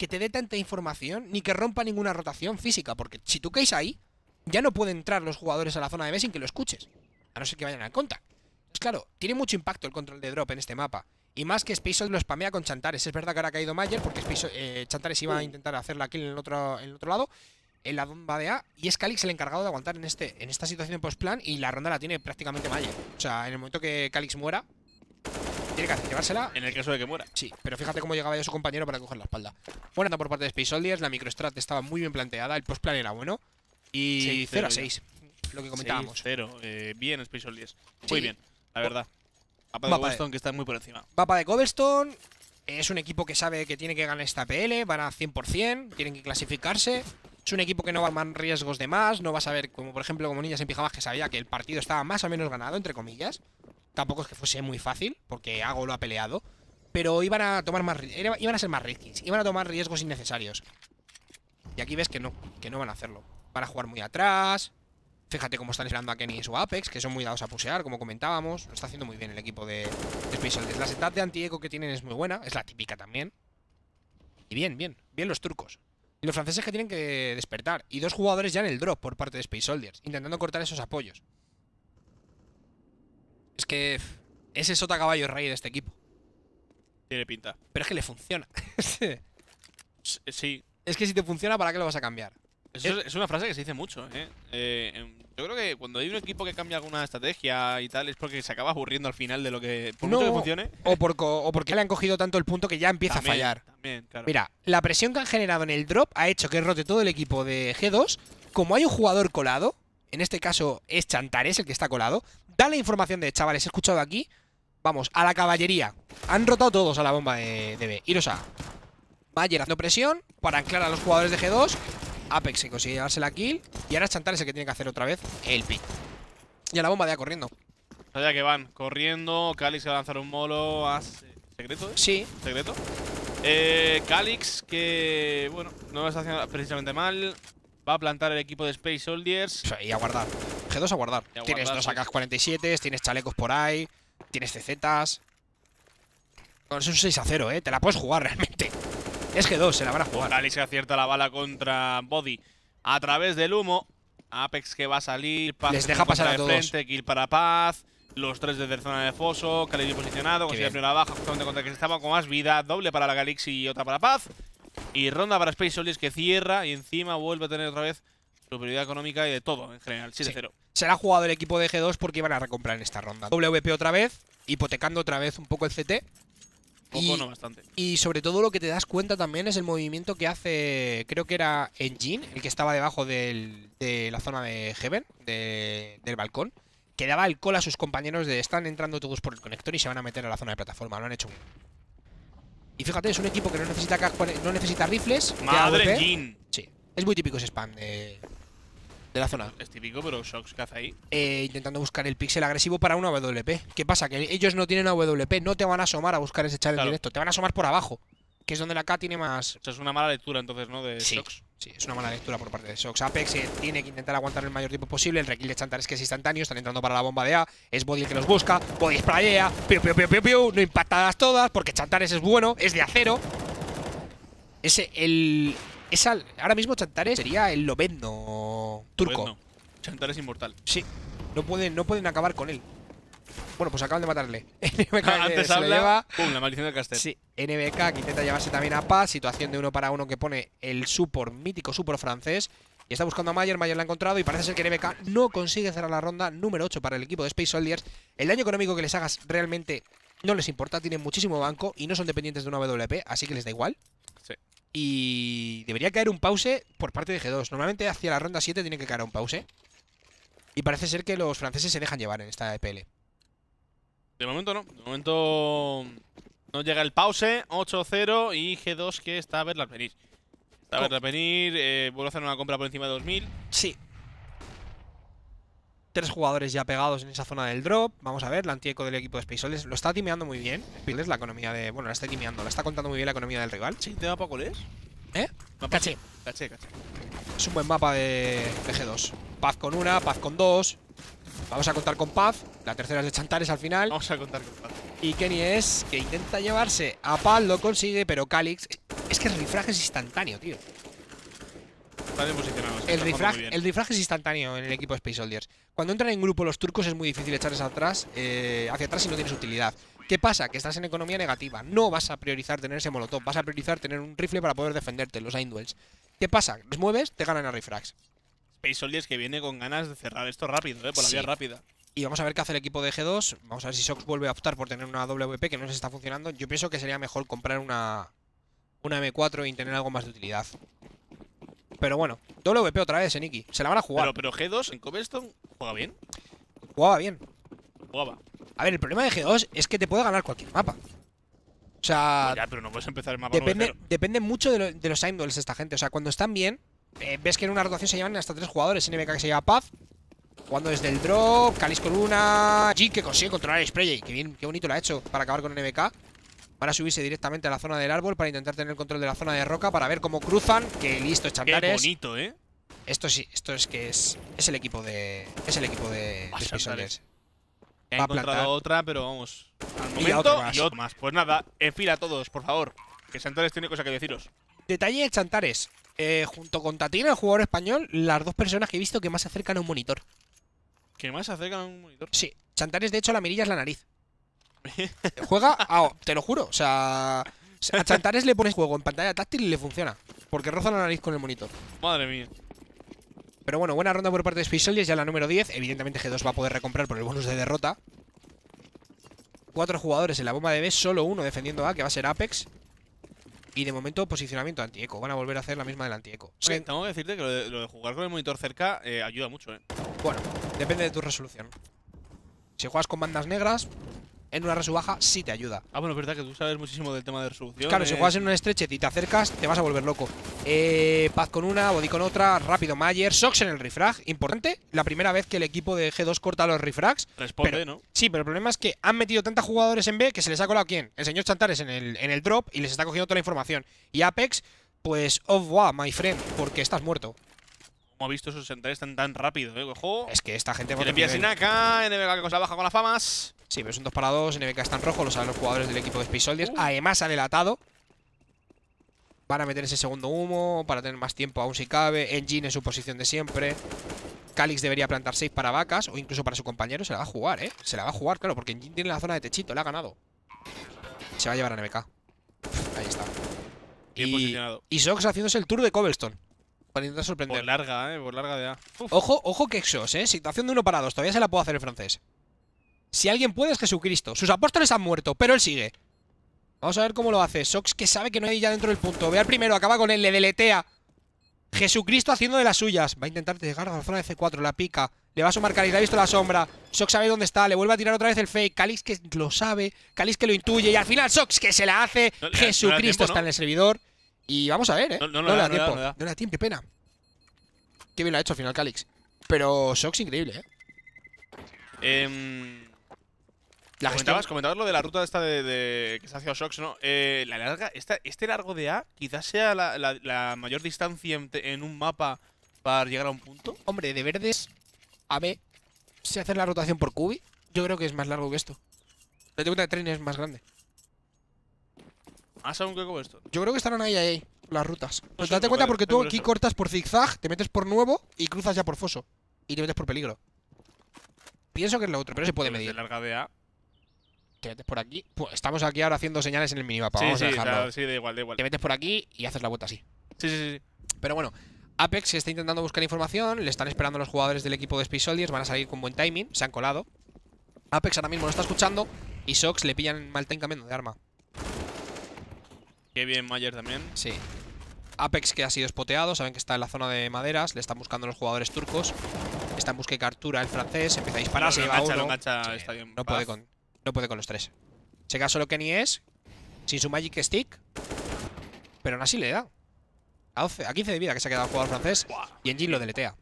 Speaker 2: que te dé tanta información ni que rompa ninguna rotación física, porque si tú caes ahí, ya no pueden entrar los jugadores a la zona de B sin que lo escuches, a no ser que vayan a contact. Pues claro, tiene mucho impacto el control de drop en este mapa. Y más que Spaceoid lo spamea con Chantares. Es verdad que ahora ha caído Mayer porque eh, Chantares iba a intentar hacer la kill en el otro, el otro lado, en la bomba de A. Y es Calix el encargado de aguantar en, este, en esta situación post-plan y la ronda la tiene prácticamente Mayer. O sea, en el momento que Calix muera, en el caso de que muera. Sí, pero fíjate cómo llegaba ya su compañero para coger la espalda. Buena por parte de Space Soldiers, la microstrat estaba muy bien planteada, el postplan era bueno. Y 0 a 6, lo que comentábamos.
Speaker 1: 0, eh, bien Space Soldiers. Muy bien, la verdad. Mapa de Cobblestone que está muy por encima.
Speaker 2: Papa de Cobblestone, es un equipo que sabe que tiene que ganar esta PL, van a 100%, tienen que clasificarse. Es un equipo que no va a más riesgos de más, no va a saber, como por ejemplo como Niñas en Pijamas, que sabía que el partido estaba más o menos ganado, entre comillas. Tampoco es que fuese muy fácil, porque Hago lo ha peleado. Pero iban a tomar más iban a ser más riskis, iban a tomar riesgos innecesarios. Y aquí ves que no, que no van a hacerlo. Van a jugar muy atrás. Fíjate cómo están esperando a Kenny y su Apex, que son muy dados a pusear, como comentábamos. Lo está haciendo muy bien el equipo de, Space Soldiers La setup de anti-eco que tienen es muy buena, es la típica también. Y bien, bien, bien los turcos. Y los franceses que tienen que despertar. Y dos jugadores ya en el drop por parte de Space Soldiers, intentando cortar esos apoyos. Es que ese sota caballo rey de este equipo. Tiene pinta.
Speaker 1: Pero es que le funciona. [laughs]
Speaker 2: sí. Es que si te funciona, ¿para qué lo vas a cambiar?
Speaker 1: es, una frase que se dice mucho, ¿eh? Eh, Yo creo que cuando hay un equipo que cambia alguna estrategia y tal, es porque se acaba aburriendo al final de lo que. Por mucho que funcione.
Speaker 2: O, por, porque le han cogido tanto el punto que ya empieza a fallar. Mira, la presión que han generado en el drop ha hecho que rote todo el equipo de G2. Como hay un jugador colado, en este caso es Chantares el que está colado. Da la información de, chavales, he escuchado aquí. Vamos, a la caballería. Han rotado todos a la bomba de, B. Iros a Mayer haciendo presión para anclar a los jugadores de G2. Apex se consigue llevarse la kill. Y ahora Chantares el que tiene que hacer otra vez el pit. Y a la bomba de A corriendo.
Speaker 1: ya que van, corriendo. Calix va a lanzar un molo. A... Eh, ¿Secreto? Eh? Sí. ¿Secreto? Eh, Calix que, bueno, no lo está haciendo precisamente mal. Va a plantar el equipo de Space Soldiers. Y a guardar. G2 a guardar. tienes dos AK-47,
Speaker 2: tienes chalecos por ahí, tienes CZs. con es un 6 a 0, ¿eh? Te la puedes jugar [laughs] realmente. Es G2, se la van a jugar.
Speaker 1: Alice acierta la bala contra Body a través del humo. Apex que va a salir. Les deja pasar a Frente, kill para Paz. Los tres desde zona de foso. Calidio posicionado. Consigue la baja justamente contra el que estaba con más vida. Doble para la Galaxy y otra para Paz. Y ronda para Space Solis que cierra y encima vuelve a tener otra vez superioridad económica y de todo en general, 7-0.
Speaker 2: Será jugado el equipo de G2 porque iban a recomprar en esta ronda. WP otra vez, hipotecando otra vez un poco el CT.
Speaker 1: Poco, y, no bastante.
Speaker 2: Y sobre todo lo que te das cuenta también es el movimiento que hace, creo que era Engine, el que estaba debajo de la zona de Heaven, del balcón, que daba el call a sus compañeros de están entrando todos por el conector y se van a meter a la zona de plataforma. Lo han hecho y fíjate, es un equipo que no necesita, no necesita rifles. ¡Madre Jean! Sí. Es muy típico ese spam
Speaker 1: de, de la zona. Es típico, pero Shocks ¿qué hace ahí.
Speaker 2: Eh, intentando buscar el pixel agresivo para una AWP. ¿Qué pasa? Que ellos no tienen AWP. No te van a asomar a buscar ese challenge directo. Te van a asomar por abajo. Que es donde la K tiene más. O es una mala lectura entonces, ¿no? De Shocks. Sí, es una mala lectura por parte de Sox. Apex eh, tiene que intentar aguantar el mayor tiempo posible. El rekill de Chantares que es instantáneo. Están entrando para la bomba de A. Es Body que los busca. Body sprayea. Piu, piu, piu, piu, piu. No impactadas todas porque Chantares es bueno. Es de acero. Ese, el... Esa, ahora mismo Chantares sería el lobendo turco. Chantares inmortal. Sí. No pueden, no pueden acabar con él. Bueno, pues acaban de matarle. [laughs] [laughs] antes se Pum,
Speaker 1: la maldición del castel. Sí,
Speaker 2: NBK que intenta llevarse también a Paz. Situación de uno para uno que pone el Super mítico Super francés. Y está buscando a Mayer, Mayer la ha encontrado y parece ser que NBK no consigue cerrar la ronda número 8 para el equipo de Space Soldiers. El daño económico que les hagas realmente no les importa, tienen muchísimo banco y no son dependientes de una WP, así que les da igual. Sí. Y debería caer un pause por parte de G2. Normalmente hacia la ronda 7 Tienen que caer un pause. Y parece ser que los franceses se dejan llevar en esta EPL.
Speaker 1: De momento no. De momento no llega el pause. 8-0 y G2 que está a verla venir. Está a verla venir. Eh, a hacer una compra por encima de 2000. Sí.
Speaker 2: Tres jugadores ya pegados en esa zona del drop. Vamos a ver, la antieco del equipo de Spaceoles lo está timeando muy bien. es la economía de. Bueno, la está timeando, la está contando muy bien la economía del rival. Sí, ¿te da ¿Eh? Caché. Caché, caché. Es un buen mapa de G2. Paz con una, Paz con dos. Vamos a contar con Paz. La tercera es de Chantares al final. Vamos a contar con Paz. Y Kenny es que intenta llevarse a Paz, lo consigue, pero Calix. Es que el rifraje es instantáneo, tío.
Speaker 1: Está bien El, el
Speaker 2: rifraje es instantáneo en el equipo de Space Soldiers. Cuando entran en grupo los turcos es muy difícil echarles atrás, eh, hacia atrás si no tienes utilidad. ¿Qué pasa? Que estás en economía negativa. No vas a priorizar tener ese molotov, vas a priorizar tener un rifle para poder defenderte, los Induels. ¿Qué pasa? Les mueves, te ganan a
Speaker 1: rifrags. Space Soldiers que viene con ganas de cerrar esto rápido, ¿eh? por la vía rápida.
Speaker 2: Y vamos a ver qué hace el equipo de G2. Vamos a ver si Sox vuelve a optar por tener una WP que no se está funcionando. Yo pienso que sería mejor comprar una, una M4 y tener algo más de utilidad. Pero bueno, WP otra vez, eh, Iki. Se la van a jugar.
Speaker 1: Pero, pero G2 en Cobblestone juega bien. Jugaba bien. Jugaba.
Speaker 2: A ver, el problema de G2 es que te puede ganar cualquier mapa. O sea.
Speaker 1: ya, pero no puedes empezar el mapa. Depende,
Speaker 2: depende mucho de, los time esta gente. O sea, cuando están bien, eh, ves que en una rotación se llevan hasta tres jugadores. NBK que se lleva Paz, jugando desde el drop, Calis con una, Jin que consigue controlar el spray. Qué, bien, qué bonito lo ha hecho para acabar con NBK. Para subirse directamente a la zona del árbol, para intentar tener control de la zona de roca, para ver cómo cruzan. Qué listo, Chantares. Qué bonito, ¿eh? Esto sí, esto es que es, es el equipo de. Es el equipo de, de
Speaker 1: He encontrado otra, pero vamos. Al momento, más. Pues nada, en fila a todos, por favor. Que Chantares tiene cosa que deciros.
Speaker 2: Detalle de Chantares. Eh, junto con Tatina, el jugador español, las dos personas que he visto que más se acercan a un monitor.
Speaker 1: ¿Que más se acercan a un monitor? Sí.
Speaker 2: Chantares, de hecho, la mirilla es la nariz. [laughs] Juega, a… te lo juro. O sea, a Chantares le pone juego en pantalla táctil y le funciona. Porque roza la nariz con el monitor. Madre mía. Pero bueno, buena ronda por parte de Space Soldiers, ya la número 10. Evidentemente G2 va a poder recomprar por el bonus de derrota. Cuatro jugadores en la bomba de B, solo uno defendiendo A, que va a ser Apex. Y de momento, posicionamiento antieco. Van a volver a hacer la misma del antieco. Sí,
Speaker 1: tengo que decirte que lo de, jugar con el monitor cerca eh, ayuda mucho, ¿eh? Bueno,
Speaker 2: depende de tu resolución. Si juegas con bandas negras, en una baja sí te ayuda.
Speaker 1: Ah, bueno, es verdad que tú sabes muchísimo del tema de resolución. Claro, si eh. juegas en
Speaker 2: un estreche y te acercas, te vas a volver loco. Eh, Paz con una, Body con otra, rápido Mayer, Sox en el refrag, importante. La primera vez que el equipo de G2 corta los refrags. Responde, ¿no? Sí, pero el problema es que han metido tantos jugadores en B que se les ha colado quién? El señor Chantares en el, en el drop y les está cogiendo toda la información. Y Apex, pues, oh, wow, my friend, porque estás muerto
Speaker 1: ha visto esos centrales tan, tan rápido, ¿eh? Es que esta gente... NBK que cosa baja con
Speaker 2: las famas. Sí, pero es un 2 para 2, NBK está en rojo, lo saben los jugadores del equipo de Space Soldiers. Además han delatado Van a meter ese segundo humo para tener más tiempo aún si cabe. Engine en su posición de siempre. Calix debería plantar 6 para vacas o incluso para su compañero. Se la va a jugar, ¿eh? Se la va a jugar, claro, porque Engine tiene la zona de techito, le ha ganado. Se va a llevar a NBK. Ahí está. Bien y, posicionado. Y Sox haciéndose el tour de Cobblestone. Para intentar sorprender. Por larga, ¿eh? Por larga de A. Ojo, ojo que Exos, ¿eh? Situación de uno para 2. Todavía se la puede hacer el francés. Si alguien puede es Jesucristo. Sus apóstoles han muerto, pero él sigue. Vamos a ver cómo lo hace. Sox que sabe que no hay ya dentro del punto. Ve al primero, acaba con él, le deletea. Jesucristo haciendo de las suyas. Va a intentar llegar a la zona de C4, la pica. Le va a sumar Calix, le ha visto la sombra. Sox sabe dónde está, le vuelve a tirar otra vez el fake. Calix que lo sabe, Calix que lo intuye. Y al final Sox que se la hace. Jesucristo está en el servidor. Y vamos a ver, ¿eh? No, le tiempo. No le tiempo, qué pena. Qué bien lo ha hecho al final Calix. Pero Sox increíble, ¿eh?
Speaker 1: Eh... La comentabas, comentabas lo de la ruta esta de, que se a Shox, ¿no? Eh, la larga, esta, este largo de A quizás sea la, mayor distancia en, un mapa para llegar a un punto. Hombre, de verdes a B, si haces la rotación por Cubi, yo
Speaker 2: creo que es más largo que esto. Date cuenta que tren es más grande.
Speaker 1: ¿Has aún que como esto?
Speaker 2: Yo creo que estarán ahí, ahí, las rutas. Pues date cuenta porque tú aquí cortas por zigzag, te metes por nuevo y cruzas ya por foso. Y te metes por peligro. Pienso que es la otra pero se puede medir. larga de A te metes por aquí. estamos aquí ahora haciendo señales en el minimapa. Sí, Vamos a dejarlo. sí, igual, igual. Te metes por aquí y haces la vuelta así. Sí, sí, sí. Pero bueno, Apex está intentando buscar información. Le están esperando los jugadores del equipo de Space Soldiers. Van a salir con buen timing. Se han colado. Apex ahora mismo lo está escuchando. Y Sox le pillan mal time de arma.
Speaker 1: Qué bien Mayer también. Sí.
Speaker 2: Apex que ha sido espoteado, saben que está en la zona de maderas, le están buscando los jugadores turcos. Está en busca de captura el francés, empieza a disparar,
Speaker 1: no, No puede con...
Speaker 2: No puede con los tres. Se queda solo Kenny es sin su Magic Stick. Pero aún así le da. A, a 15 de vida que se ha quedado el jugador francés. Y Engine
Speaker 1: lo deletea.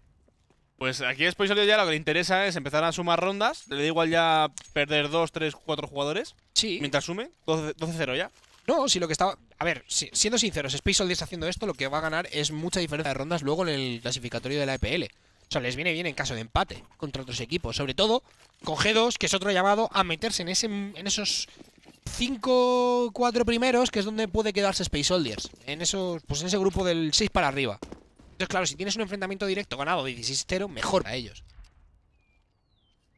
Speaker 1: Pues aquí después ya lo que le interesa es empezar a sumar rondas. Le da igual ya perder 2, 3, 4 jugadores. Sí. Mientras sume. 12-0 ya. No, si lo que estaba.
Speaker 2: A ver, siendo sinceros, Space está haciendo esto, lo que va a ganar es mucha diferencia de rondas luego en el clasificatorio de la EPL. O sea, les viene bien en caso de empate contra otros equipos. Sobre todo con G2, que es otro llamado a meterse en, ese, en esos 5 4 primeros, que es donde puede quedarse Space Soldiers. En, esos, pues en ese grupo del 6 para arriba. Entonces, claro, si tienes un enfrentamiento directo ganado 16-0, mejor para ellos.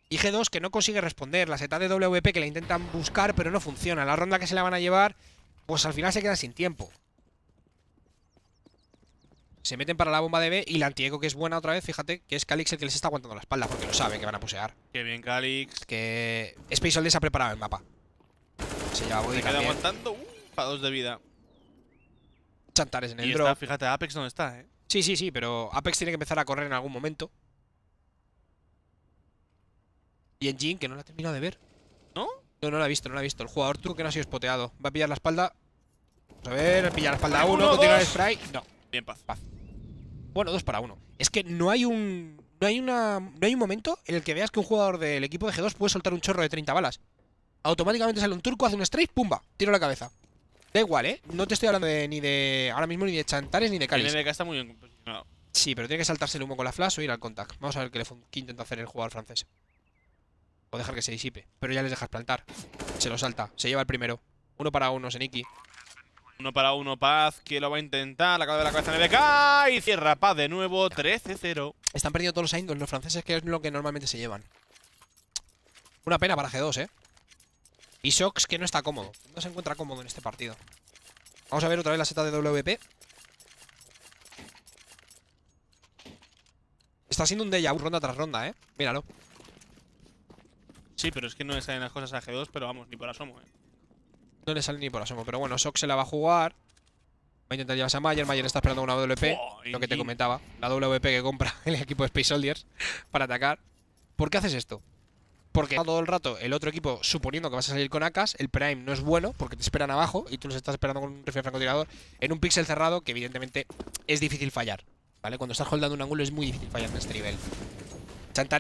Speaker 2: Y G2 que no consigue responder. La seta de WP que la intentan buscar, pero no funciona. La ronda que se la van a llevar, pues al final se quedan sin tiempo. Se meten para la bomba de B y la antieco que es buena otra vez, fíjate, que es Calix el que les está aguantando la espalda porque lo sabe que van a pusear.
Speaker 1: Qué bien, Calix. Que Space
Speaker 2: se ha preparado el mapa. Se lleva Se queda
Speaker 1: aguantando. Uh, para dos de vida. Chantares en el y fíjate, Apex no está, ¿eh? Sí, sí, sí, pero Apex tiene que empezar
Speaker 2: a correr en algún momento. Y en que no la ha terminado de ver. ¿No? No, no la ha visto, no la ha visto. El jugador tú que no ha sido spoteado. Va a pillar la espalda. a ver, pillar la espalda uno, uno continuar el spray. No. Bien, paz. Bueno, dos para uno. Es que no hay un. No hay una. No hay un momento en el que veas que un jugador del equipo de G2 puede soltar un chorro de 30 balas. Automáticamente sale un turco, hace un strike, pumba, tiro la cabeza. Da igual, ¿eh? No te estoy hablando ni de. Ahora mismo ni de chantares ni de calis. NBK
Speaker 1: está muy bien posicionado.
Speaker 2: Sí, pero tiene que saltarse el humo con la flash o ir al contact. Vamos a ver qué, intenta hacer el jugador francés. O dejar que se disipe. Pero ya les dejas plantar. Se lo salta. Se lleva el primero. Uno para uno, Seniki.
Speaker 1: Uno para uno, Paz, que lo va a intentar. La cabeza de la cabeza BK y cierra Paz de nuevo, 13-0.
Speaker 2: Están perdiendo todos los indos, los franceses, que es lo que normalmente se llevan. Una pena para G2, ¿eh? Y Sox que no está cómodo. No se encuentra cómodo en este partido. Vamos a ver otra vez la seta de WP. Está siendo un déjà vu ronda tras ronda, ¿eh? Míralo.
Speaker 1: Sí, pero es que no le salen las cosas a G2, pero vamos, ni por asomo, ¿eh?
Speaker 2: No le sale ni por asomo, pero bueno, Sox se la va a jugar. Va a intentar a Mayer. Mayer está esperando una WP, lo que te comentaba. La WP que compra [laughs] el equipo de Space Soldiers para atacar. ¿Por qué haces esto? Porque todo el rato el otro equipo, suponiendo que vas a salir con AKs, el Prime no es bueno porque te esperan abajo y tú los estás esperando con un rifle francotirador en un pixel cerrado que evidentemente es difícil fallar. ¿Vale? Cuando estás holdando un ángulo es muy difícil fallar en este nivel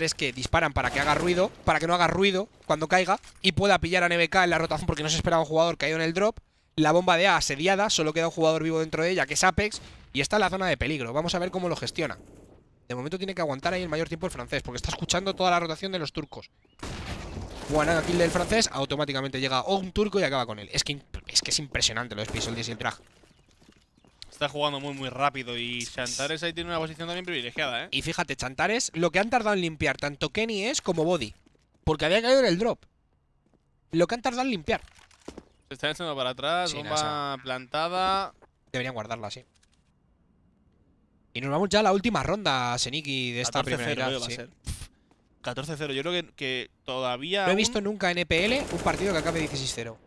Speaker 2: es que disparan para que haga ruido, para que no haga ruido cuando caiga y pueda pillar a NBK en la rotación [laughs] porque no se esperaba un jugador caído en el drop. La bomba de A asediada, solo queda un jugador vivo dentro de ella, que es Apex, y está en la zona de peligro. Vamos a ver cómo lo gestiona. De momento tiene que aguantar ahí el mayor tiempo el francés, porque está escuchando toda la rotación de los turcos. juanada kill del francés, automáticamente llega un turco y acaba con él. Es que, es que es impresionante lo de Space y el Drag.
Speaker 1: Está jugando muy, muy rápido y Chantares ahí tiene una posición también privilegiada,
Speaker 2: ¿eh? Y fíjate, Chantares, lo que han tardado en limpiar tanto Kenny es como Body. Porque había caído en el drop. Lo que han tardado en limpiar.
Speaker 1: Se están echando para atrás, bomba plantada. Deberían guardarla, sí.
Speaker 2: Y nos vamos ya a la última ronda,
Speaker 1: Seniki, de esta primera 14-0, yo creo que, todavía. No he
Speaker 2: visto nunca en EPL un partido que acabe 16-0.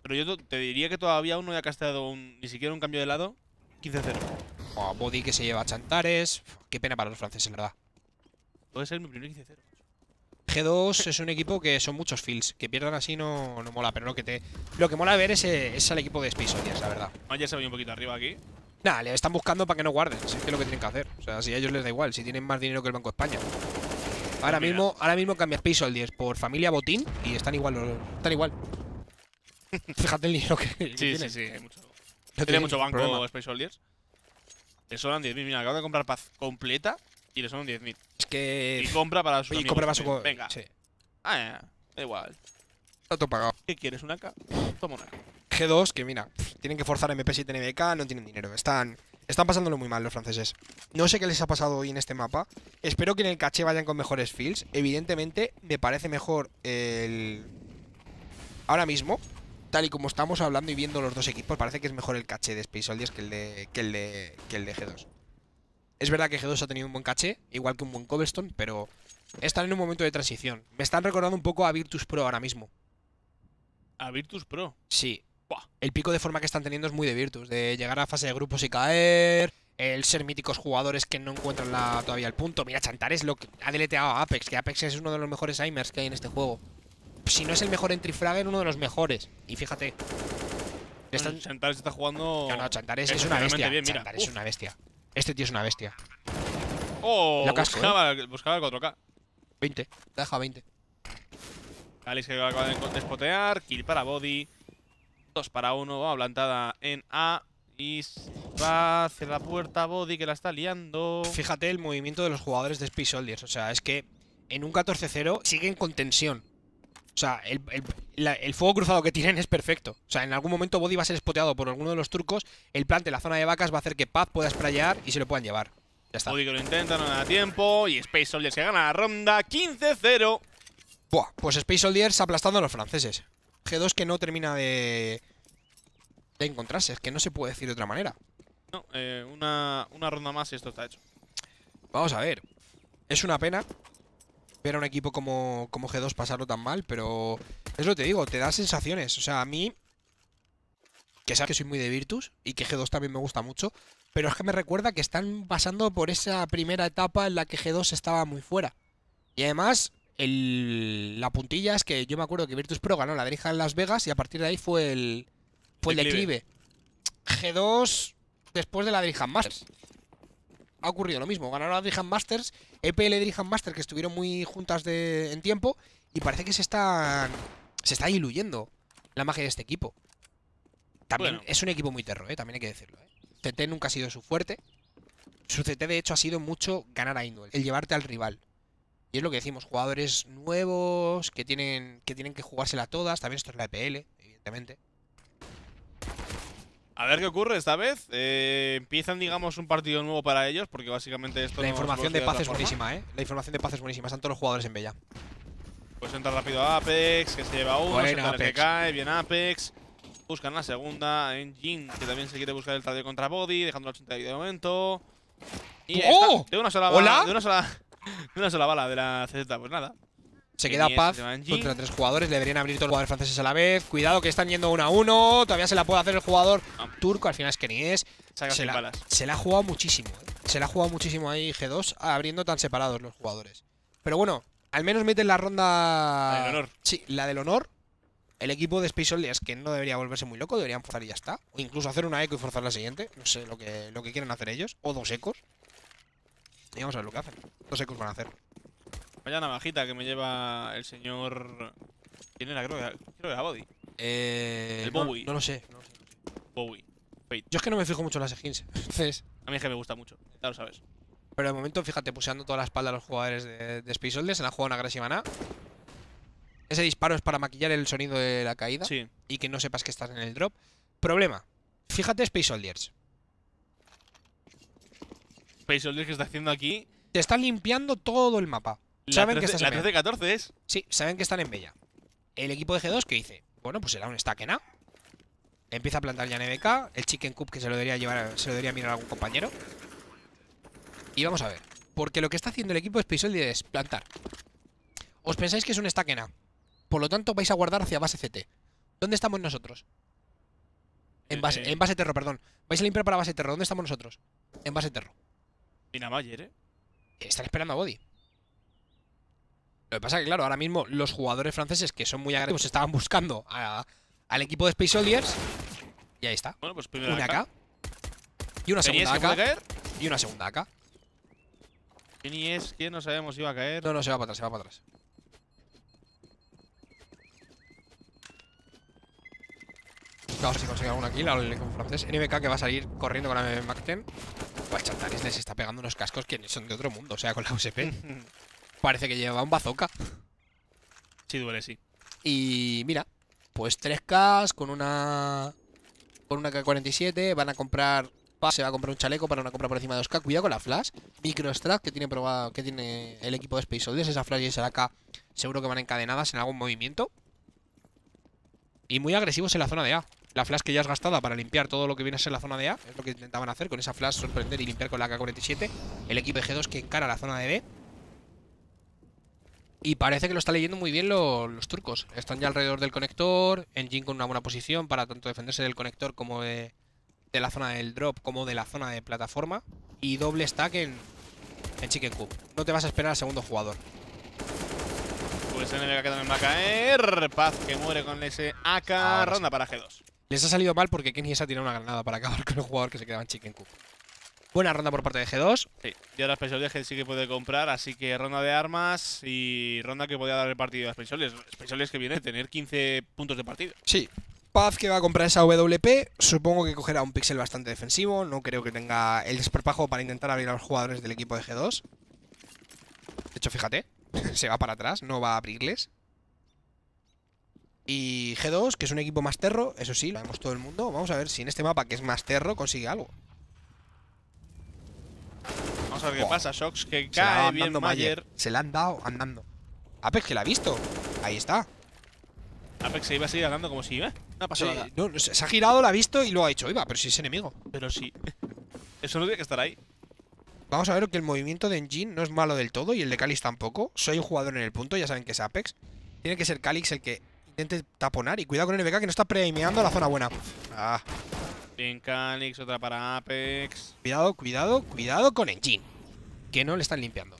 Speaker 1: Pero yo te diría que todavía aún no haya casteado ni siquiera un cambio de lado.
Speaker 2: 15-0.
Speaker 1: body que se lleva a
Speaker 2: Chantares. Qué pena para los franceses, en verdad.
Speaker 1: Puede ser mi primer 15-0.
Speaker 2: G2 es un equipo que son muchos fills. Que pierdan así no, no mola, pero lo que te lo que mola ver es, es al equipo de Space la verdad.
Speaker 1: Ah, ya se ha un poquito arriba aquí.
Speaker 2: Nada, le están buscando para que no guarden. es lo que tienen que hacer. O sea, si a ellos les da igual, si tienen más dinero que el Banco de España. Ahora ah, mismo, ahora mismo cambia Space Soldiers por familia Botín y están igual. Están igual. [laughs] Fíjate el dinero que, tiene. sí, Sí, sí, tiene mucho banco
Speaker 1: Space Soldiers. Le sobran 10.000. Mira, acabo de comprar paz completa y le sobran 10.000. Es que. Y compra para su. Y compra para su. Venga. Sí. Ah, ya, da igual. Está pagado. ¿Qué quieres? ¿Una K? Toma una G2, que mira, tienen
Speaker 2: que forzar MP7 y MK, no tienen dinero. Están, están pasándolo muy mal los franceses. No sé qué les ha pasado hoy en este mapa. Espero que en el caché vayan con mejores fields. Evidentemente, me parece mejor el. Ahora mismo, tal y como estamos hablando y viendo los dos equipos, parece que es mejor el caché de Space Soldiers que el de, que el de, el de G2. Es verdad que G2 ha tenido un buen caché, igual que un buen Cobblestone, pero están en un momento de transición. Me están recordando un poco a Virtus Pro ahora mismo. ¿A Virtus Pro? Sí. El pico de forma que están teniendo es muy de Virtus, de llegar a fase de grupos y caer, el ser míticos jugadores que no encuentran la, todavía el punto. Mira, Chantar es lo que ha deleteado a Apex, que Apex es uno de los mejores aimers que hay en este juego si no es el mejor entry fragger, uno de los mejores. Y fíjate. está
Speaker 1: jugando. es,
Speaker 2: una bestia. Este tío es una bestia.
Speaker 1: Oh, ¿eh? buscaba, el 4K.
Speaker 2: 20, te deja 20.
Speaker 1: Alice que acaba de despotear. Kill para Body. 2 para 1. plantada en A. Y va hacia la puerta Body que la está liando. Fíjate
Speaker 2: el movimiento de los jugadores de Speed Soldiers. O sea, es que en un 14-0 siguen con tensión. O sea, el, fuego cruzado que tienen es perfecto. O sea, en algún momento Body va a ser spoteado por alguno de los turcos. El de la zona de vacas, va a hacer que Paz pueda sprayar y se lo puedan llevar.
Speaker 1: Ya está. Body que lo intenta, no da tiempo. Y Space Soldier se gana la ronda 15-0.
Speaker 2: Buah, pues Space Soldier se aplastando a los franceses. G2 que no termina de, de encontrarse. Es que no se puede decir de otra manera.
Speaker 1: No, eh, una, una ronda más y esto está hecho.
Speaker 2: Vamos a ver. Es una pena ver a un equipo como, como G2 pasarlo tan mal, pero es lo que te digo, te da sensaciones. O sea, a mí, que sabes que soy muy de Virtus y que G2 también me gusta mucho, pero es que me recuerda que están pasando por esa primera etapa en la que G2 estaba muy fuera. Y además, el, la puntilla es que yo me acuerdo que Virtus Pro ganó la dirija en Las Vegas y a partir de ahí fue el, fue el declive. G2 después de la en más ha ocurrido lo mismo. Ganaron a Drihan Masters, EPL y Masters, que estuvieron muy juntas en tiempo, y parece que se está Se está diluyendo la magia de este equipo. También es un equipo muy terro, ¿eh? también hay que decirlo. CT ¿eh? nunca ha sido su fuerte. Su CT, de hecho, ha sido mucho ganar a Indwell, el llevarte al rival. Y es lo que decimos, jugadores nuevos que tienen que, tienen que jugársela todas. También esto es la EPL, evidentemente.
Speaker 1: A ver qué ocurre esta vez. Eh, empiezan, digamos, un partido nuevo para ellos, porque básicamente esto... La información de paz es buenísima,
Speaker 2: ¿eh? La información de paz es buenísima. Están todos los jugadores en Bella.
Speaker 1: Pues entra rápido Apex, que se lleva uno, se Apex. que cae, bien Apex. Buscan la segunda, en que también se quiere buscar el traje contra Body, dejando la 80 de momento. ¡Oh! de una sola bala, [laughs] de una sola, bala de la CZ, pues nada. Se queda Paz contra
Speaker 2: tres jugadores. deberían abrir todos los jugadores franceses a la vez. Cuidado que están yendo uno a uno. Todavía se la puede hacer el jugador ah. turco. Al final es que ni es. Se la, se la, ha jugado muchísimo. Eh. Se la ha jugado muchísimo ahí G2, abriendo tan separados los jugadores. Pero bueno, al menos meten la ronda. La del honor. Sí, la del honor. El equipo de Space Soldiers, que no debería volverse muy loco, deberían forzar y ya está. O incluso hacer una eco y forzar la siguiente. No sé lo que, lo que quieren hacer ellos. O dos ecos. Y vamos a ver lo que hacen. Dos ecos van a hacer.
Speaker 1: Vaya navajita que me lleva el señor... ¿Quién era? Creo que era, Body. Eh, el Bowie. No, lo sé, Bowie.
Speaker 2: Yo es que no me fijo mucho en las skins. [laughs] A
Speaker 1: mí es que me gusta mucho, ya lo sabes.
Speaker 2: Pero de momento, fíjate, puseando toda la espalda a los jugadores de, Space Soldiers, se la jugado una agresiva semana Ese disparo es para maquillar el sonido de la caída sí. y que no sepas que estás en el drop. Problema. Fíjate Space Soldiers.
Speaker 1: Space Soldiers que está haciendo aquí.
Speaker 2: Te están limpiando todo el mapa saben que en 14 Sí, saben que están en Bella. El equipo de G2 que dice, bueno, pues será un stack A. Empieza a plantar ya NBK, el Chicken coop que se lo debería llevar, se lo debería mirar a algún compañero. Y vamos a ver, porque lo que está haciendo el equipo de es plantar. Os pensáis que es un stack A. Por lo tanto, vais a guardar hacia base CT. ¿Dónde estamos nosotros? En base, eh, en base perdón. Vais a limpiar para base terro. ¿Dónde estamos nosotros? En base terro. Mayer, ¿eh? Están esperando a Body. Lo que pasa es que, claro, ahora mismo los jugadores franceses que son muy agresivos estaban buscando al equipo de Space Soldiers. Y ahí está. Bueno, pues primero una AK. Y una segunda AK. Y una segunda AK.
Speaker 1: Ni es que no sabemos si va a caer. No, no, se va para atrás, se va para atrás.
Speaker 2: Vamos si consigue alguna aquí al equipo francés. NBK que va a salir corriendo con la MMAC 10 Pues Chantaris les este está pegando unos cascos que son de otro mundo, o sea, con la USP.
Speaker 1: [laughs]
Speaker 2: Parece que lleva un bazooka. Sí, duele, sí. Y mira, pues 3K con una. Con una K47. Van a comprar. Se va a comprar un chaleco para una compra por encima de 2K. Cuidado con la flash. Microstrat que tiene probado, que tiene el equipo de Space Soldiers. Esa flash y esa AK seguro que van encadenadas en algún movimiento. Y muy agresivos en la zona de A. La flash que ya has gastado para limpiar todo lo que viene a ser la zona de A. Es lo que intentaban hacer con esa flash, sorprender y limpiar con la K47. El equipo de G2 que encara la zona de B. Y parece que lo está leyendo muy bien los turcos. Están ya alrededor del conector. Engine con una buena posición para tanto defenderse del conector como de, la zona del drop, como de la zona de plataforma. Y doble stack en, Chicken Coop. No te vas a esperar al segundo jugador.
Speaker 1: Pues en el que también va a caer. Paz que muere con ese AK. Ronda para G2.
Speaker 2: Les ha salido mal porque Kenny esa tiene una granada para acabar con el jugador que se quedaba en Chicken Coop. Buena ronda por parte de G2.
Speaker 1: Sí, y ahora Special 2 sí que puede comprar, así que ronda de armas y ronda que podía dar el partido a Special es que viene a tener 15 puntos de partido. Sí.
Speaker 2: Paz que va a comprar esa WP, supongo que cogerá un pixel bastante defensivo, no creo que tenga el desperpajo para intentar abrir a los jugadores del equipo de G2. De hecho, fíjate, [laughs] se va para atrás, no va a abrirles. Y G2, que es un equipo más terro, eso sí, lo vemos todo el mundo. Vamos a ver si en este mapa, que es más terro, consigue algo.
Speaker 1: Vamos qué pasa, Shox, que Se cae bien Mayer.
Speaker 2: Se la han dado andando. Apex que la ha visto. Ahí está.
Speaker 1: Apex se iba a seguir andando como si iba. No ha pasado nada.
Speaker 2: se ha girado, la ha visto y lo ha hecho. Iba,
Speaker 1: pero si es enemigo. Pero sí. [laughs] Eso no tiene que estar ahí.
Speaker 2: Vamos a ver que el movimiento de Engine no es malo del todo y el de Calix tampoco. Soy un jugador en el punto, ya saben que es Apex. Tiene que ser Calix el que intente taponar. Y cuidado con el BK que no está premiando la zona buena.
Speaker 1: Ah. Bien otra para Apex. Cuidado, cuidado, cuidado con Engine. Que no
Speaker 2: le están limpiando.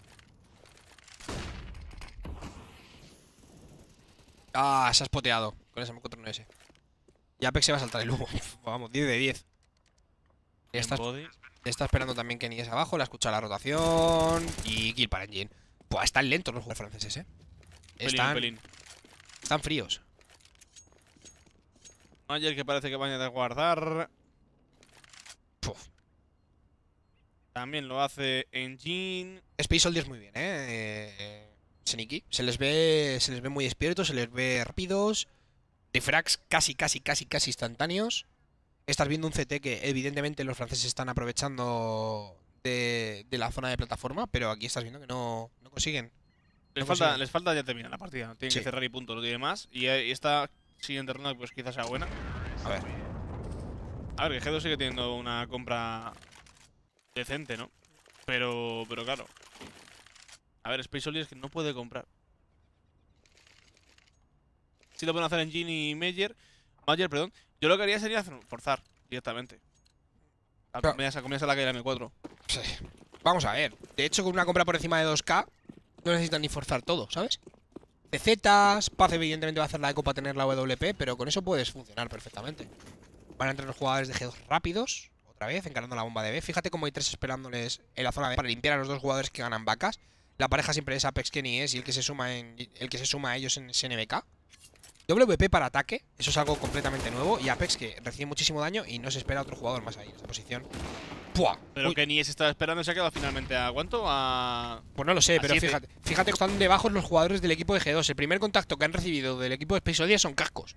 Speaker 2: Ah, se ha spoteado con ese m 4 Y Apex se va a saltar el humo. [laughs] Vamos, 10 de 10. Está, está, esperando también que ni es abajo, ha escuchado la rotación y kill para Engine. Pues están lentos los jugadores franceses, ¿eh? están, están
Speaker 1: fríos. Ayer que parece que van a guardar. También lo hace Engine.
Speaker 2: Space Soldiers muy bien, ¿eh? eh se les ve, se les ve muy despiertos, se les ve rápidos. fracks casi, casi, casi, casi instantáneos. Estás viendo un CT que evidentemente los franceses están aprovechando de, la zona de plataforma, pero aquí estás viendo que no, consiguen. Les, falta, ya terminar la partida. Tienen que cerrar
Speaker 1: y punto, no tiene más. Y, esta siguiente ronda pues quizás sea buena. A ver. A ver, que G2 sigue teniendo una compra decente, ¿no? Pero, pero claro. A ver, Space Soldier es que no puede comprar. Si lo pueden hacer en Genie y Major... perdón. Yo lo que haría sería forzar directamente. A la caída M4. Vamos a ver. De hecho, con
Speaker 2: una compra por encima de 2K, no necesitan ni forzar todo, ¿sabes? zetas Paz evidentemente va a hacer la eco para tener la WP, pero con eso puedes funcionar perfectamente. Van a entrar los jugadores de G2 rápidos otra vez, encarando la bomba de B. Fíjate cómo hay tres esperándoles en la zona B para limpiar a los dos jugadores que ganan vacas. La pareja siempre es Apex ni es y el que se suma el que se suma a ellos en SNBK. WP para ataque, eso es algo completamente nuevo. Y Apex que recibe muchísimo daño y no se espera otro jugador más
Speaker 1: ahí en esa posición. Pero que ni estaba esperando, se ha quedado finalmente a cuánto? A.
Speaker 2: Pues no lo sé, pero fíjate, fíjate que están debajo los jugadores del equipo de G2. El primer contacto que han recibido del equipo de Space Odia son cascos.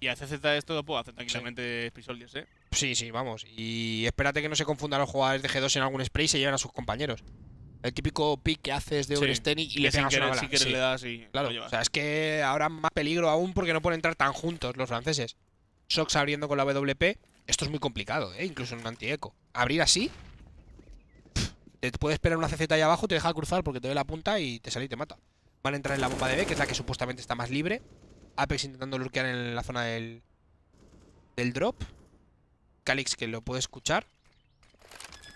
Speaker 1: Y a CZ esto lo puedo hacer tranquilamente episodios, ¿eh? Sí,
Speaker 2: sí, vamos. Y espérate que no se confundan los jugadores de G2 en algún spray y se lleven a sus compañeros. El típico pick que haces de un y, le pegas una bala. le das claro, o sea, es que ahora más peligro aún porque no pueden entrar tan juntos los franceses. Sox abriendo con la WP. Esto es muy complicado, ¿eh? Incluso en un anti-eco. Abrir así... Te puede esperar una CZ ahí abajo, te deja cruzar porque te ve la punta y te sale y te mata. Van a entrar en la bomba de B, que es la que supuestamente está más libre. Apex intentando lurkear en la zona del, drop. Calix que lo puede escuchar.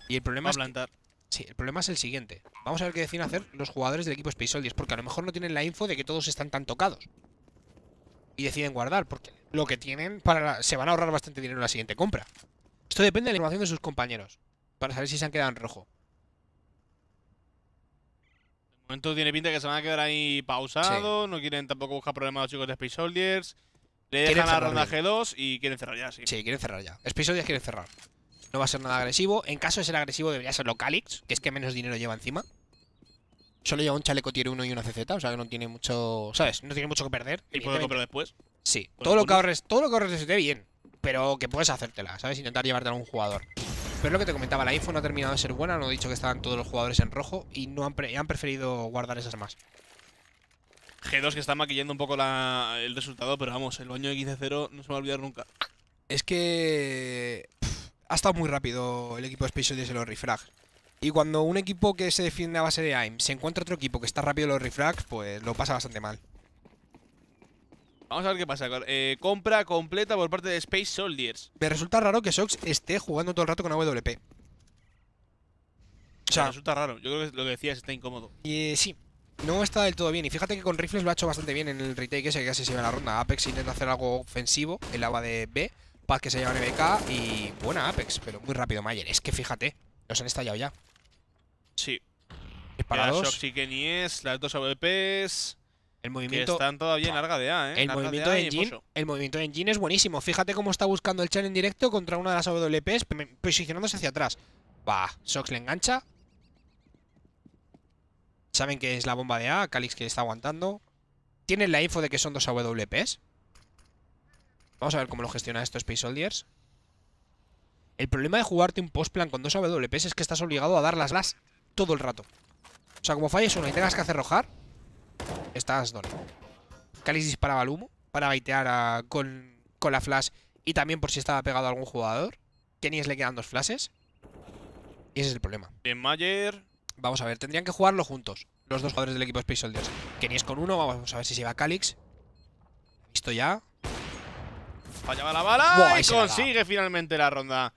Speaker 2: Y el problema es. Plantar. sí, el problema es el siguiente. Vamos a ver qué deciden hacer los jugadores del equipo Space Soldiers, porque a lo mejor no tienen la info de que todos están tan tocados. Y deciden guardar, porque lo que tienen para se van a ahorrar bastante dinero en la siguiente compra. Esto depende de la información de sus compañeros, para saber si se han quedado en rojo
Speaker 1: momento tiene pinta que se van a quedar ahí pausados, no quieren tampoco buscar problemas los chicos de Space Soldiers. Le dejan la ronda G2 y quieren cerrar ya, sí. Sí, quieren cerrar ya.
Speaker 2: Space Soldiers quieren cerrar. No va a ser nada agresivo. En caso de ser agresivo debería ser localix, que es que menos dinero lleva encima. Solo lleva un chaleco tier uno y una CZ, o sea que no tiene mucho, ¿sabes? No tiene mucho que perder. Y puede comprar
Speaker 1: después. Sí, todo lo, que ahorres,
Speaker 2: todo lo que bien, pero que puedes hacértela, ¿sabes? Intentar llevarte a un jugador. Pero lo que te comentaba, la info no ha terminado de ser buena, no he dicho que estaban todos los jugadores en rojo y no han, preferido guardar esas más.
Speaker 1: G2 que está maquillando un poco el resultado, pero vamos, el baño de 15-0 no se va a olvidar nunca. Es que
Speaker 2: ha estado muy rápido el equipo de Space los refrag. Y cuando un equipo que se defiende a base de AIM se encuentra otro equipo que está rápido en los refrags, pues lo pasa bastante mal.
Speaker 1: Vamos a ver qué pasa. Eh, compra completa por parte de Space Soldiers.
Speaker 2: Me resulta raro que Sox esté jugando todo el rato con AWP.
Speaker 1: O sea, me resulta raro. Yo creo que lo que decías está incómodo.
Speaker 2: Eh, sí, no está del todo bien. Y fíjate que con rifles lo ha hecho bastante bien en el retake ese que casi se lleva la ronda. Apex intenta hacer algo ofensivo, el agua de B, Paz que se lleva en y buena Apex, pero muy rápido Mayer. Es que fíjate, los han estallado ya. Sí.
Speaker 1: Disparados. Shock sí que ni es, las dos AWPs. El movimiento. están todavía en larga de A, ¿eh? El movimiento,
Speaker 2: de, engine, es buenísimo. Fíjate cómo está buscando el challenge en directo contra una de las WPs, posicionándose hacia atrás. Va, Sox le engancha. Saben que es la bomba de A, Calix que está aguantando. Tienen la info de que son dos WPs. Vamos a ver cómo lo gestiona esto Space Soldiers. El problema de jugarte un postplan con dos WPs es que estás obligado a dar las todo el rato. O sea, como falles uno y tengas que hacer rojar, Estás dormido. Calix disparaba al humo para baitear con, la flash y también por si estaba pegado a algún jugador. Kenies le quedan dos flashes. Y ese es el problema.
Speaker 1: Bien, Mayer. Vamos a ver, tendrían
Speaker 2: que jugarlo juntos, los dos jugadores del equipo Space Soldiers. Kenies con uno, vamos a ver si se va Calix.
Speaker 1: Listo ya. Fallaba la bala y consigue finalmente la ronda.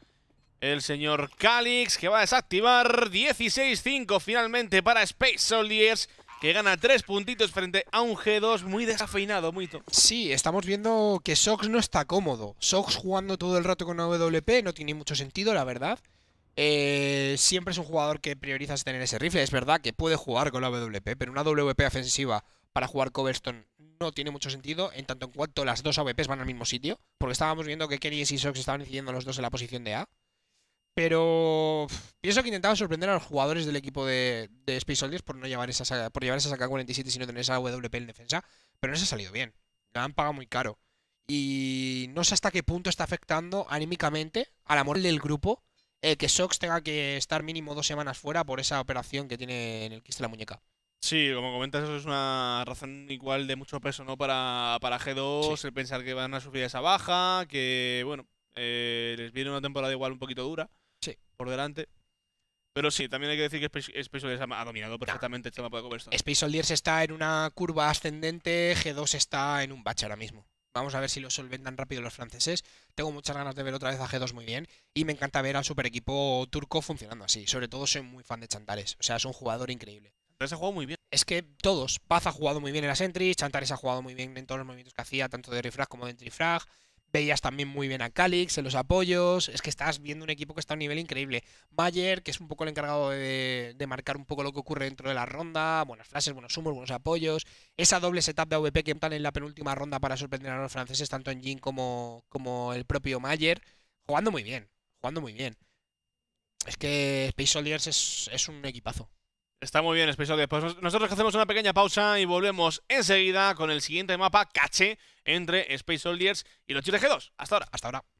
Speaker 1: El señor Calix que va a desactivar 16-5 finalmente para Space Soldiers que gana tres puntitos frente a un G2 muy desafeinado, muy top. Sí,
Speaker 2: estamos viendo que Sox no está cómodo. Sox jugando todo el rato con WP no tiene mucho sentido, la verdad. Eh, siempre es un jugador que prioriza tener ese rifle. Es verdad que puede jugar con la WP, pero una WP ofensiva para jugar Coverstone no tiene mucho sentido, en tanto en cuanto las dos AWPs van al mismo sitio, porque estábamos viendo que Kenny y Sox estaban incidiendo los dos en la posición de A. Pero pienso que intentaba sorprender a los jugadores del equipo de, Space Soldiers por no llevar esa, por llevar esa no 47 sino tener esa WP en defensa, pero no se ha salido bien. La han pagado muy caro. Y no sé hasta qué punto está afectando anímicamente al amor del grupo el que Sox tenga que estar mínimo dos semanas fuera por esa operación que tiene
Speaker 1: en el quiste de la muñeca. Sí, como comentas, eso es una razón igual de mucho peso, ¿no? Para, para G2, el pensar que van a sufrir esa baja, que, bueno, eh, les viene una temporada igual un poquito dura por delante. Pero sí, también hay que decir que Space Soldiers ha dominado perfectamente el de Space
Speaker 2: Soldiers está en una curva ascendente, G2 está en un bache ahora mismo. Vamos a ver si lo solventan rápido los franceses. Tengo muchas ganas de ver otra vez a G2 muy bien. Y me encanta ver al super equipo turco funcionando así. Sobre todo soy muy fan de Chantares. O sea, es un jugador increíble. Chantares ha jugado muy bien. Es que todos. Paz ha jugado muy bien en las entries. Chantares ha jugado muy bien en todos los movimientos que hacía, tanto de refrag como de entry frag. Veías también muy bien a Calix en los apoyos. Es que estás viendo un equipo que está a un nivel increíble. Mayer, que es un poco el encargado de, marcar un poco lo que ocurre dentro de la ronda. Buenas frases, buenos sumos, buenos apoyos. Esa doble setup de AVP que están en la penúltima ronda para sorprender a los franceses, tanto en Jin como, como el propio Mayer. Jugando muy bien,
Speaker 1: jugando muy bien. Es que Space Soldiers es, un equipazo. Está muy bien, Space Soldiers. Pues nosotros hacemos una pequeña pausa y volvemos enseguida con el siguiente mapa, Cache entre Space Soldiers y los Chile G2. Hasta ahora. Hasta ahora.